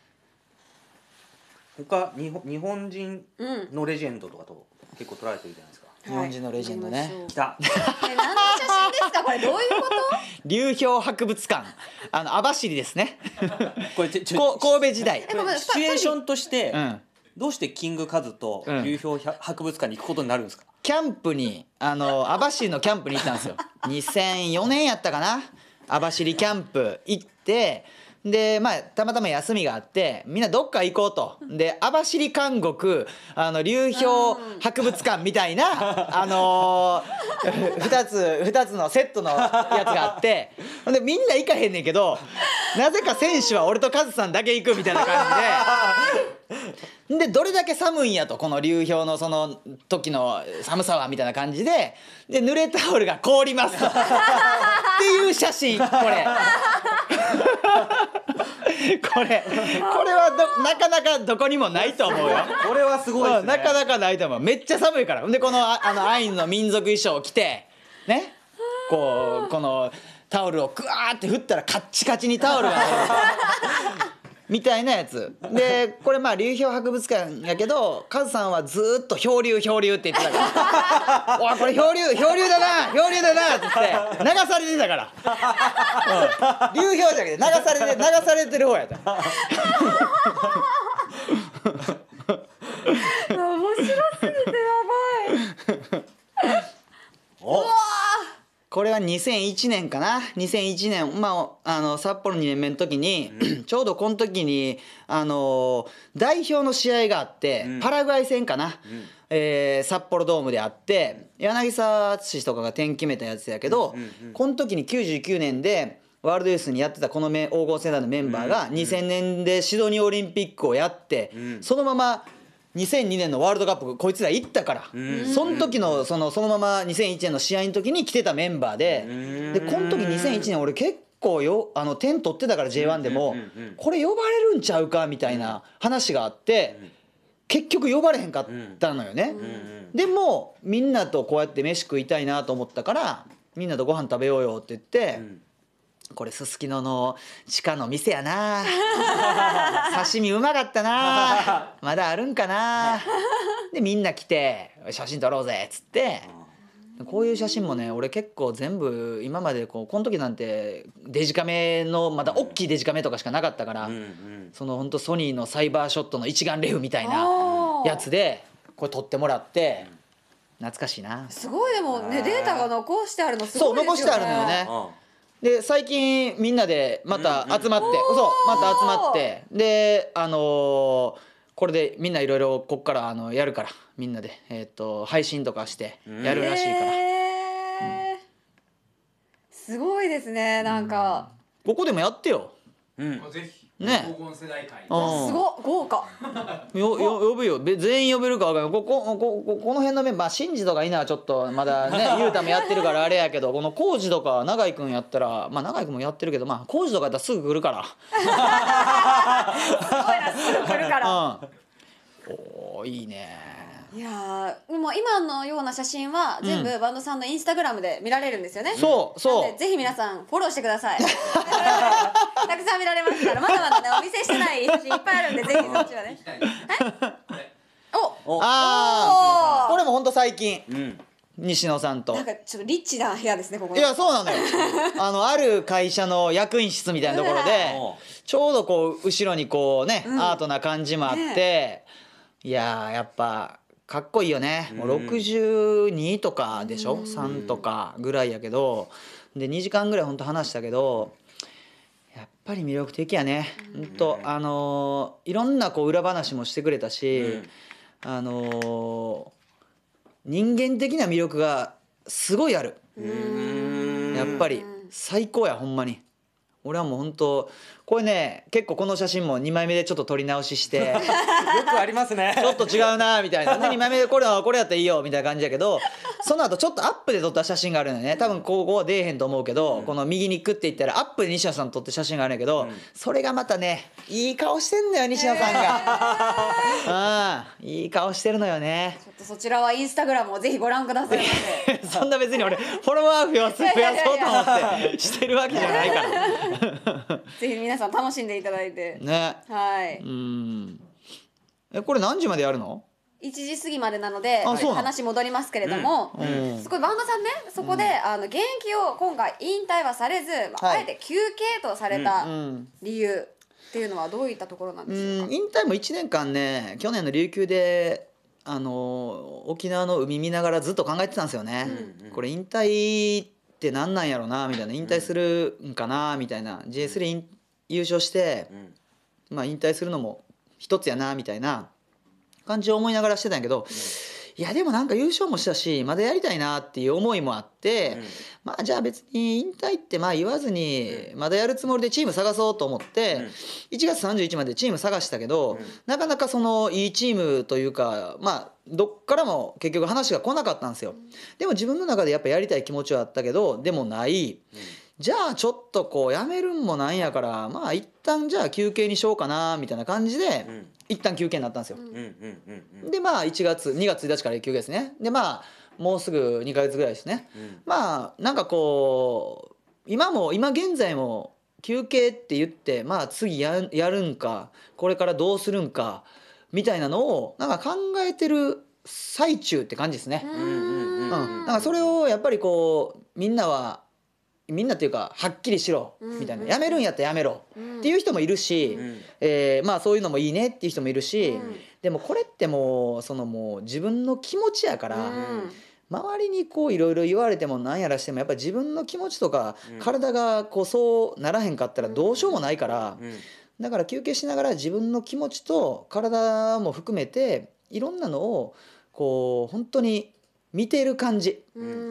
他日本日本人のレジェンドとかと結構取られてるじゃないですか。日本人のレジェンドね。来た。え、何の写真ですか、これ、どういうこと。流氷博物館。あの、網走ですね。これ、ちょ、神戸時代。シチュエーションとして、どうしてキングカズと流氷博物館に行くことになるんですか。キャンプにあの網走のキャンプに行ったんですよ2004 年やったかな網走キャンプ行ってでまあたまたま休みがあってみんなどっか行こうとで網走監獄あの流氷博物館みたいな あのー、2つ2つのセットのやつがあってほんでみんな行かへんねんけどなぜか選手は俺とカズさんだけ行くみたいな感じで。でどれだけ寒いんやとこの流氷のその時の寒さはみたいな感じでで濡れタオルが凍ります っていう写真 これ。これこれはなかなかどこにもないと思うよこれはすごい、ね、なかなかないと思うめっちゃ寒いからでこのあのアイヌの民族衣装を着てねこうこのタオルをグワーって振ったらカッチカチにタオルがみたいなやつでこれまあ流氷博物館やけどカズさんはずっと漂流漂流って言ってたから「わ これ漂流漂流だな漂流だな」っつって流されてたから、うん、流氷じゃなくて流されて流されてる方やった。面白すぎてやばい。お。これは2001年かな2001年、まあ、あの札幌2年目の時に、うん、ちょうどこの時に、あの代表の試合があって、うん、パラグアイ戦かな、うん、えー、札幌ドームであって柳沢敦とかが点決めたやつやけど、うんこの時に99年で。ワールドユースにやってたこの黄金世代のメンバーが2000年でシドニーオリンピックをやって、そのまま2002年のワールドカップこいつら行ったから、うん、その時のそのそのまま2001年の試合の時に来てたメンバーで、うでこの時2001年俺結構よあの点取ってたから J1 でも、これ呼ばれるんちゃうかみたいな話があって。結局呼ばれへんかったのよね、でもみんなとこうやって飯食いたいなと思ったからみんなとご飯食べようよって言って、これすすきのの地下の店やな 刺身うまかったなまだあるんかなでみんな来て写真撮ろうぜっつってこういう写真もね俺結構全部今までこうこの時なんてデジカメのまた大きいデジカメとかしかなかったから、うんうん、その本当ソニーのサイバーショットの一眼レフみたいなやつでこれ撮ってもらって。懐かしいなすごいでもねデータが残してあるのすごいですよねそう残してあるのよね、で最近みんなでまた集まって、そうまた集まってであのーこれでみんないろいろこっからあのやるからみんなで、えー、と配信とかしてやるらしいから、へーすごいですねなんかここでもやってよ、うん、ぜひね黄金世代会すご豪華よよ呼ぶよ全員呼べるか分かんないこここここの辺のメンバー新次とかいいなちょっとまだね雄太もやってるからあれやけどこの浩次とか永井君やったらまあ永井君もやってるけどまあ浩次とかやったらすぐ来るから すごいなすぐ来るから、うん、おいいねいやでも今のような写真は全部バンドさんのインスタグラムで見られるんですよね、そうそうぜひ皆さんフォローしてください たくさん見られますからまだまだねお見せしてない写真いっぱいあるんでぜひそっちはね、はい、おああこれも本当最近、うん西野さんとなんかちょっとリッチな部屋ですねここいやそうなのよ あのある会社の役員室みたいなところで ちょうどこう後ろにこうね、うん、アートな感じもあって、ね、いややっぱかっこいいよね、もう62とかでしょ、う3とかぐらいやけどで2時間ぐらい本当話したけどやっぱり魅力的やね、うん、本当あのいろんなこう裏話もしてくれたし、あの人間的な魅力がすごいあるやっぱり最高やほんまに。俺はもう本当これね結構この写真も2枚目でちょっと撮り直しして よくありますねちょっと違うなみたいな2枚目でこれはこれやったらいいよみたいな感じやけどその後ちょっとアップで撮った写真があるのね多分ここは出えへんと思うけど、うん、この右に行くって言ったらアップで西野さん撮った写真があるんやけど、うん、それがまたねいい顔してんのよ西野さんが、えー、うんいい顔してるのよねちょっとそちらはインスタグラムをぜひご覧ください そんな別に俺フォロワー増やす増やそうと思ってしてるわけじゃないから ぜひ皆さん楽しんでいただいてねはいうんえこれ何時までやるの1時過ぎまでなので話戻りますけれども、うんすごいバンさんねそこで、あの現役を今回引退はされず、あはいあえて休憩とされた理由っていうのはどういったところなんでしょうんか、引退も1年間ね去年の琉球であの沖縄の海見ながらずっと考えてたんですよね、うんうんこれ引退ってなんなんやろうなみたいな引退するんかなみたいな J3 優勝して、うんまあ、引退するのも一つやなみたいな感じを思いながらしてたんやけど、いやでもなんか優勝もしたしまだやりたいなっていう思いもあって、まあじゃあ別に引退ってまあ言わずにまだやるつもりでチーム探そうと思って、う1月31日までチーム探したけど、なかなかそのいいチームというかまあどっからも結局話が来なかったんですよ。でも自分の中でやっぱやりたい気持ちはあったけどでもない。じゃあちょっとこうやめるんもなんやからまあ一旦じゃあ休憩にしようかなみたいな感じで、うん、一旦休憩になったんですよ。でまあ1月2月1日から休憩ですね。でまあもうすぐ2か月ぐらいですね。うん、まあなんかこう今も今現在も休憩って言ってまあ次ややるんかこれからどうするんかみたいなのをなんか考えてる最中って感じですね。うん、なんかそれをやっぱりこうみんなはみんなっていうかはっきりしろみたいな、やめるんやったらやめろっていう人もいるし、えまあそういうのもいいねっていう人もいるし、でもこれってもうそのもう自分の気持ちやから。周りにこういろいろ言われても何やらしてもやっぱり自分の気持ちとか体がこうそうならへんかったらどうしようもないからだから休憩しながら自分の気持ちと体も含めていろんなのをこう本当に見てる感じ、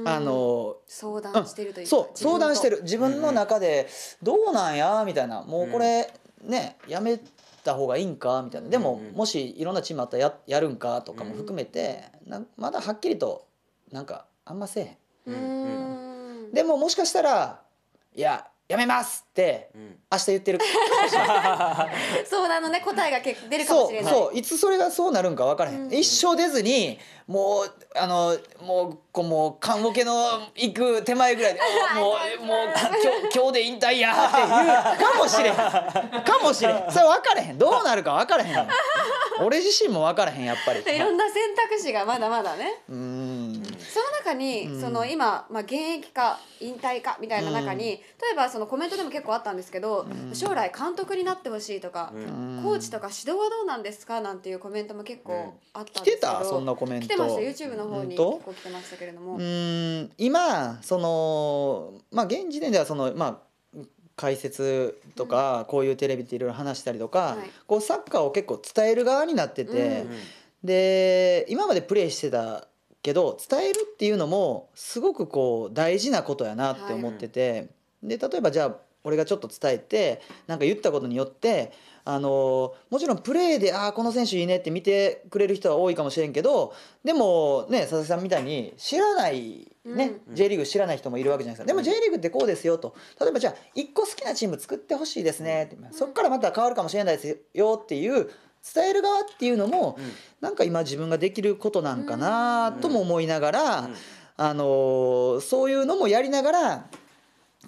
あの相談してるというそう相談してる自分の中でどうなんやみたいなもうこれねやめた方がいいんかみたいなでももしいろんなチームあったらややるんかとかも含めてまだはっきりとなんかあんませえへん。でももしかしたらいややめますって、明日言ってる そうなのね答えが結出るかもしれないそういつそれがそうなるんか分からへん、うん、一生出ずにもうあのもうこもう棺桶の行く手前ぐらいで「もうもう今日今日で引退や」って言うかもしれへんかもしれん それ分からへんどうなるか分からへん俺自身も分からへんやっぱりいろんな選択肢がまだまだねうんその中に、うん、その今、まあ、現役か引退かみたいな中に、例えばそのコメントでも結構あったんですけど、将来監督になってほしいとか、コーチとか指導はどうなんですかなんていうコメントも結構あったんですけど、来てたそんなコメント来てました YouTube の方に結構来てましたけれども。うん今その、まあ、現時点ではその、まあ、解説とか、うん、こういうテレビでいろいろ話したりとか、はい、こうサッカーを結構伝える側になってて、うん、で今までプレーしてたけど伝えるっていうのもすごくこう大事なことやなって思ってて、はい、で例えばじゃあ俺がちょっと伝えてなんか言ったことによってあのもちろんプレーでああこの選手いいねって見てくれる人は多いかもしれんけどでもね佐々木さんみたいに知らないね、うん、J リーグ知らない人もいるわけじゃないですか、うん、でも J リーグってこうですよと例えばじゃあ1個好きなチーム作ってほしいですねって、うん、そこからまた変わるかもしれないですよっていう伝える側っていうのも、うん、なんか今自分ができることなんかなとも思いながら、うん、あのー、そういうのもやりながら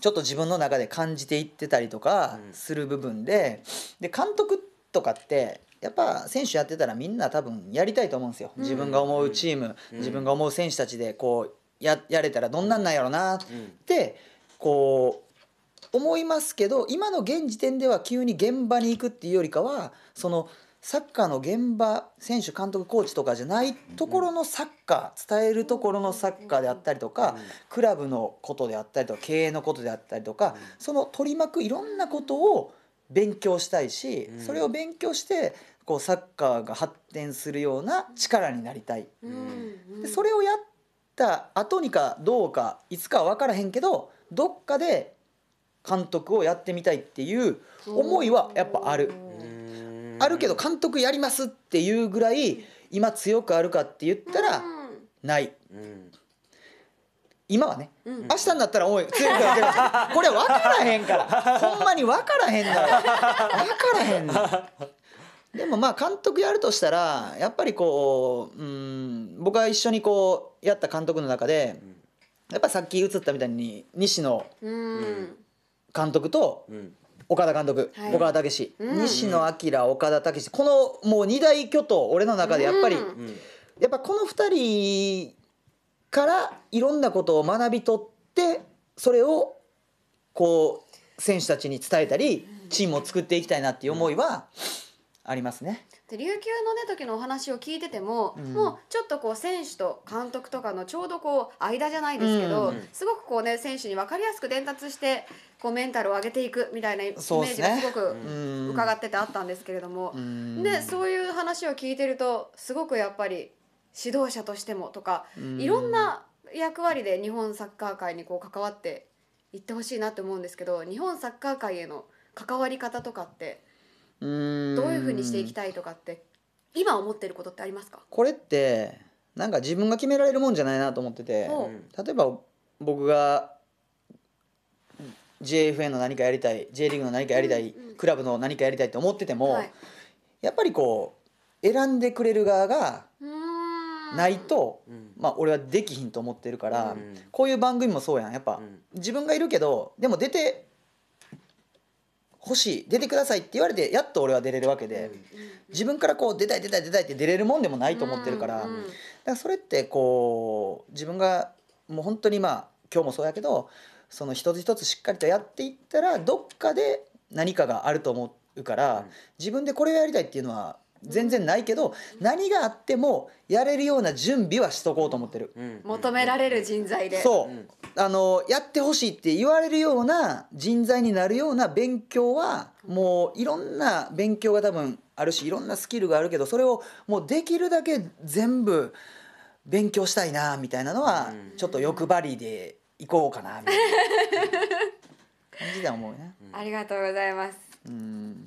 ちょっと自分の中で感じていってたりとかする部分で,、で監督とかってやっぱ選手やってたらみんな多分やりたいと思うんですよ。自分が思うチーム、自分が思う選手たちでこうややれたらどんなんなんやろなって、こう思いますけど今の現時点では急に現場に行くっていうよりかはそのサッカーの現場選手監督コーチとかじゃないところのサッカー伝えるところのサッカーであったりとかクラブのことであったりとか経営のことであったりとかその取り巻くいろんなことを勉強したいしそれを勉強してこうサッカーが発展するような力になりたい。でそれをやった後にかどうかいつかは分からへんけどどっかで監督をやってみたいっていう思いはやっぱある。あるけど監督やりますっていうぐらい今強くあるかって言ったらない。今はね、うん、明日になったらおい強くなってる これ分からへんから ほんまに分からへんの分からへんのでもまあ監督やるとしたらやっぱりこううん僕が一緒にこうやった監督の中でやっぱさっき映ったみたいに西野監督と岡田監督、はい、岡田武史、うん、西野明岡田武史このもう二大巨頭俺の中でやっぱり、うん、やっぱこの2人からいろんなことを学び取ってそれをこう選手たちに伝えたりチームを作っていきたいなっていう思いはありますね。で琉球のね時のお話を聞いてても、うん、もうちょっとこう選手と監督とかのちょうどこう間じゃないですけど、うんうん、すごくこうね選手に分かりやすく伝達してこうメンタルを上げていくみたいなイメージがすごく伺っててあったんですけれどもで、ね、そういう話を聞いてるとすごくやっぱり指導者としてもとかいろんな役割で日本サッカー界にこう関わっていってほしいなって思うんですけど日本サッカー界への関わり方とかってどういうふうにしていきたいとかって今思ってることってありますかこれってなんか自分が決められるもんじゃないなと思ってて例えば僕が JFN の何かやりたい J リーグの何かやりたい、うんうん、クラブの何かやりたいって思ってても、はい、やっぱりこう選んでくれる側がないと、まあ、俺はできひんと思ってるから、こういう番組もそうやんやっぱ、自分がいるけどでも出て欲しい出てくださいって言われてやっと俺は出れるわけで、自分からこう出たい出たい出たいって出れるもんでもないと思ってるから、だからそれってこう自分がもう本当にまあ今日もそうやけどその一つ一つしっかりとやっていったらどっかで何かがあると思うから、自分でこれをやりたいっていうのは全然ないけど、何があってもやれるような準備はしとこうと思ってる、求められる人材でそうあのやってほしいって言われるような人材になるような勉強はもういろんな勉強が多分あるしいろんなスキルがあるけどそれをもうできるだけ全部勉強したいなみたいなのはちょっと欲張りで行こうかなみたいな感じで思うね。ありがとうございます。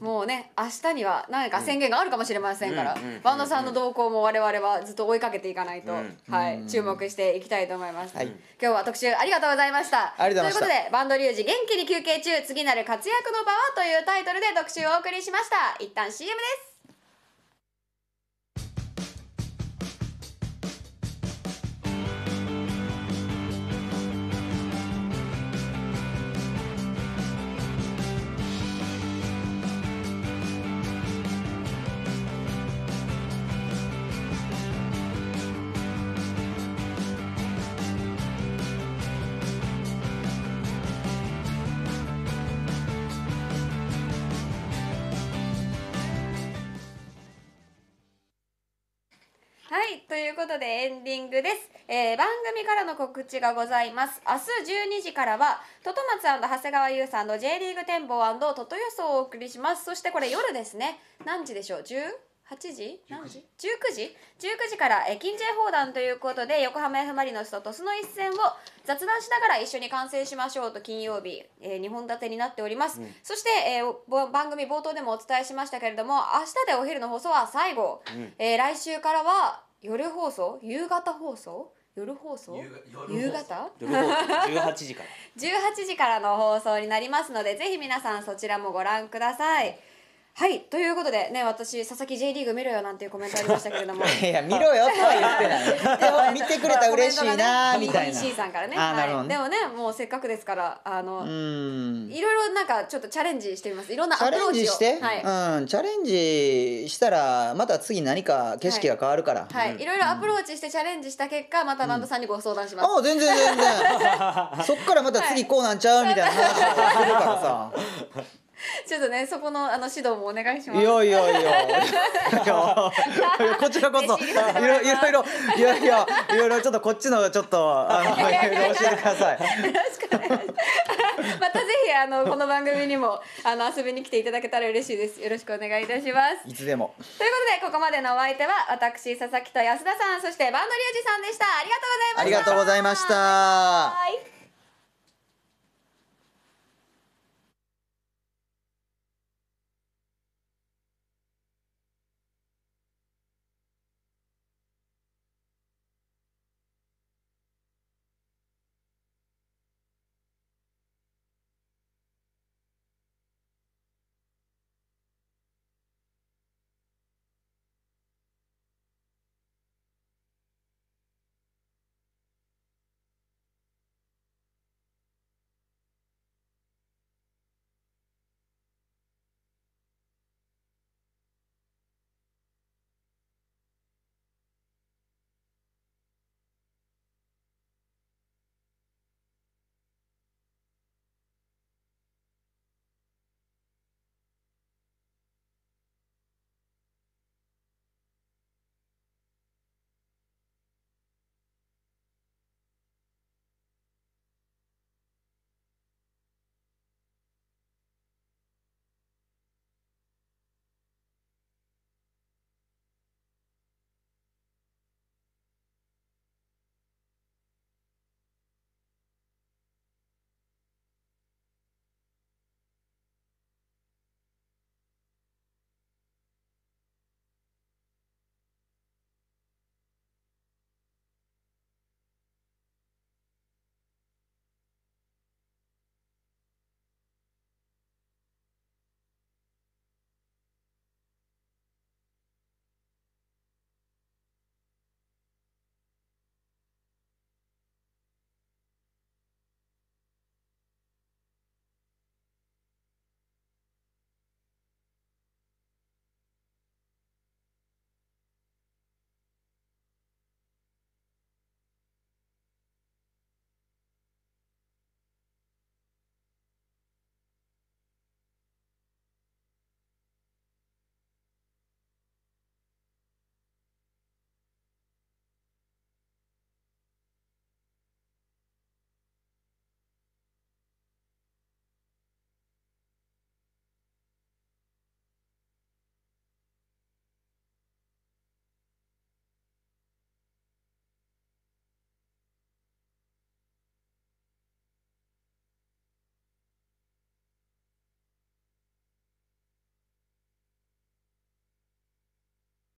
もうね明日には何か宣言があるかもしれませんから、バンドさんの動向も我々はずっと追いかけていかないと、はい注目していきたいと思います、今日は特集ありがとうございましたということで「バンドリュウジ元気に休憩中次なる活躍の場は?」というタイトルで特集をお送りしました一旦 CM ですということでエンディングです、えー、番組からの告知がございます明日12時からはトトマツ長谷川優さんの J リーグ展望トト予想をお送りしますそしてこれ夜ですね何時でしょう 10? 8時何時 ?19 時 ?19 時からえ近 J 砲弾ということで横浜 F・ マリノスと鳥栖の一戦を雑談しながら一緒に観戦しましょうと金曜日、えー、2本立てになっております、うん、そして、えー、番組冒頭でもお伝えしましたけれども明日でお昼の放送は最後、うん、えー、来週からは夜放送夕方放送夜放送夕方夜18時から18 時からの放送になりますのでぜひ皆さんそちらもご覧くださいはいということでね私佐々木 J リーグ見ろよなんていうコメントありましたけれども いや見ろよとは言ってないでも 見てくれたら嬉しいなみたいな C さんからね,、はい、でもねもうせっかくですからあのいろいろなんかちょっとチャレンジしてみますいろんなアプローチをチャレンジして、はい、うん、チャレンジしたらまた次何か景色が変わるから、はい、はい、いろいろアプローチしてチャレンジした結果また南部さんにご相談します、うん、あ全然全然 そっからまた次こうなんちゃう、みたいな話をするからさ ちょっとねそこのあの指導もお願いします。いやいやいや。こちらこそいろいろいろいろ、いろいろちょっとこっちのちょっとあの教えてください。よろしくお願いします。またぜひあのこの番組にもあの遊びに来ていただけたら嬉しいです。よろしくお願いいたします。いつでも。ということでここまでのお相手は私佐々木と安田さんそしてバンドリュウジさんでした。ありがとうございました。ありがとうございました。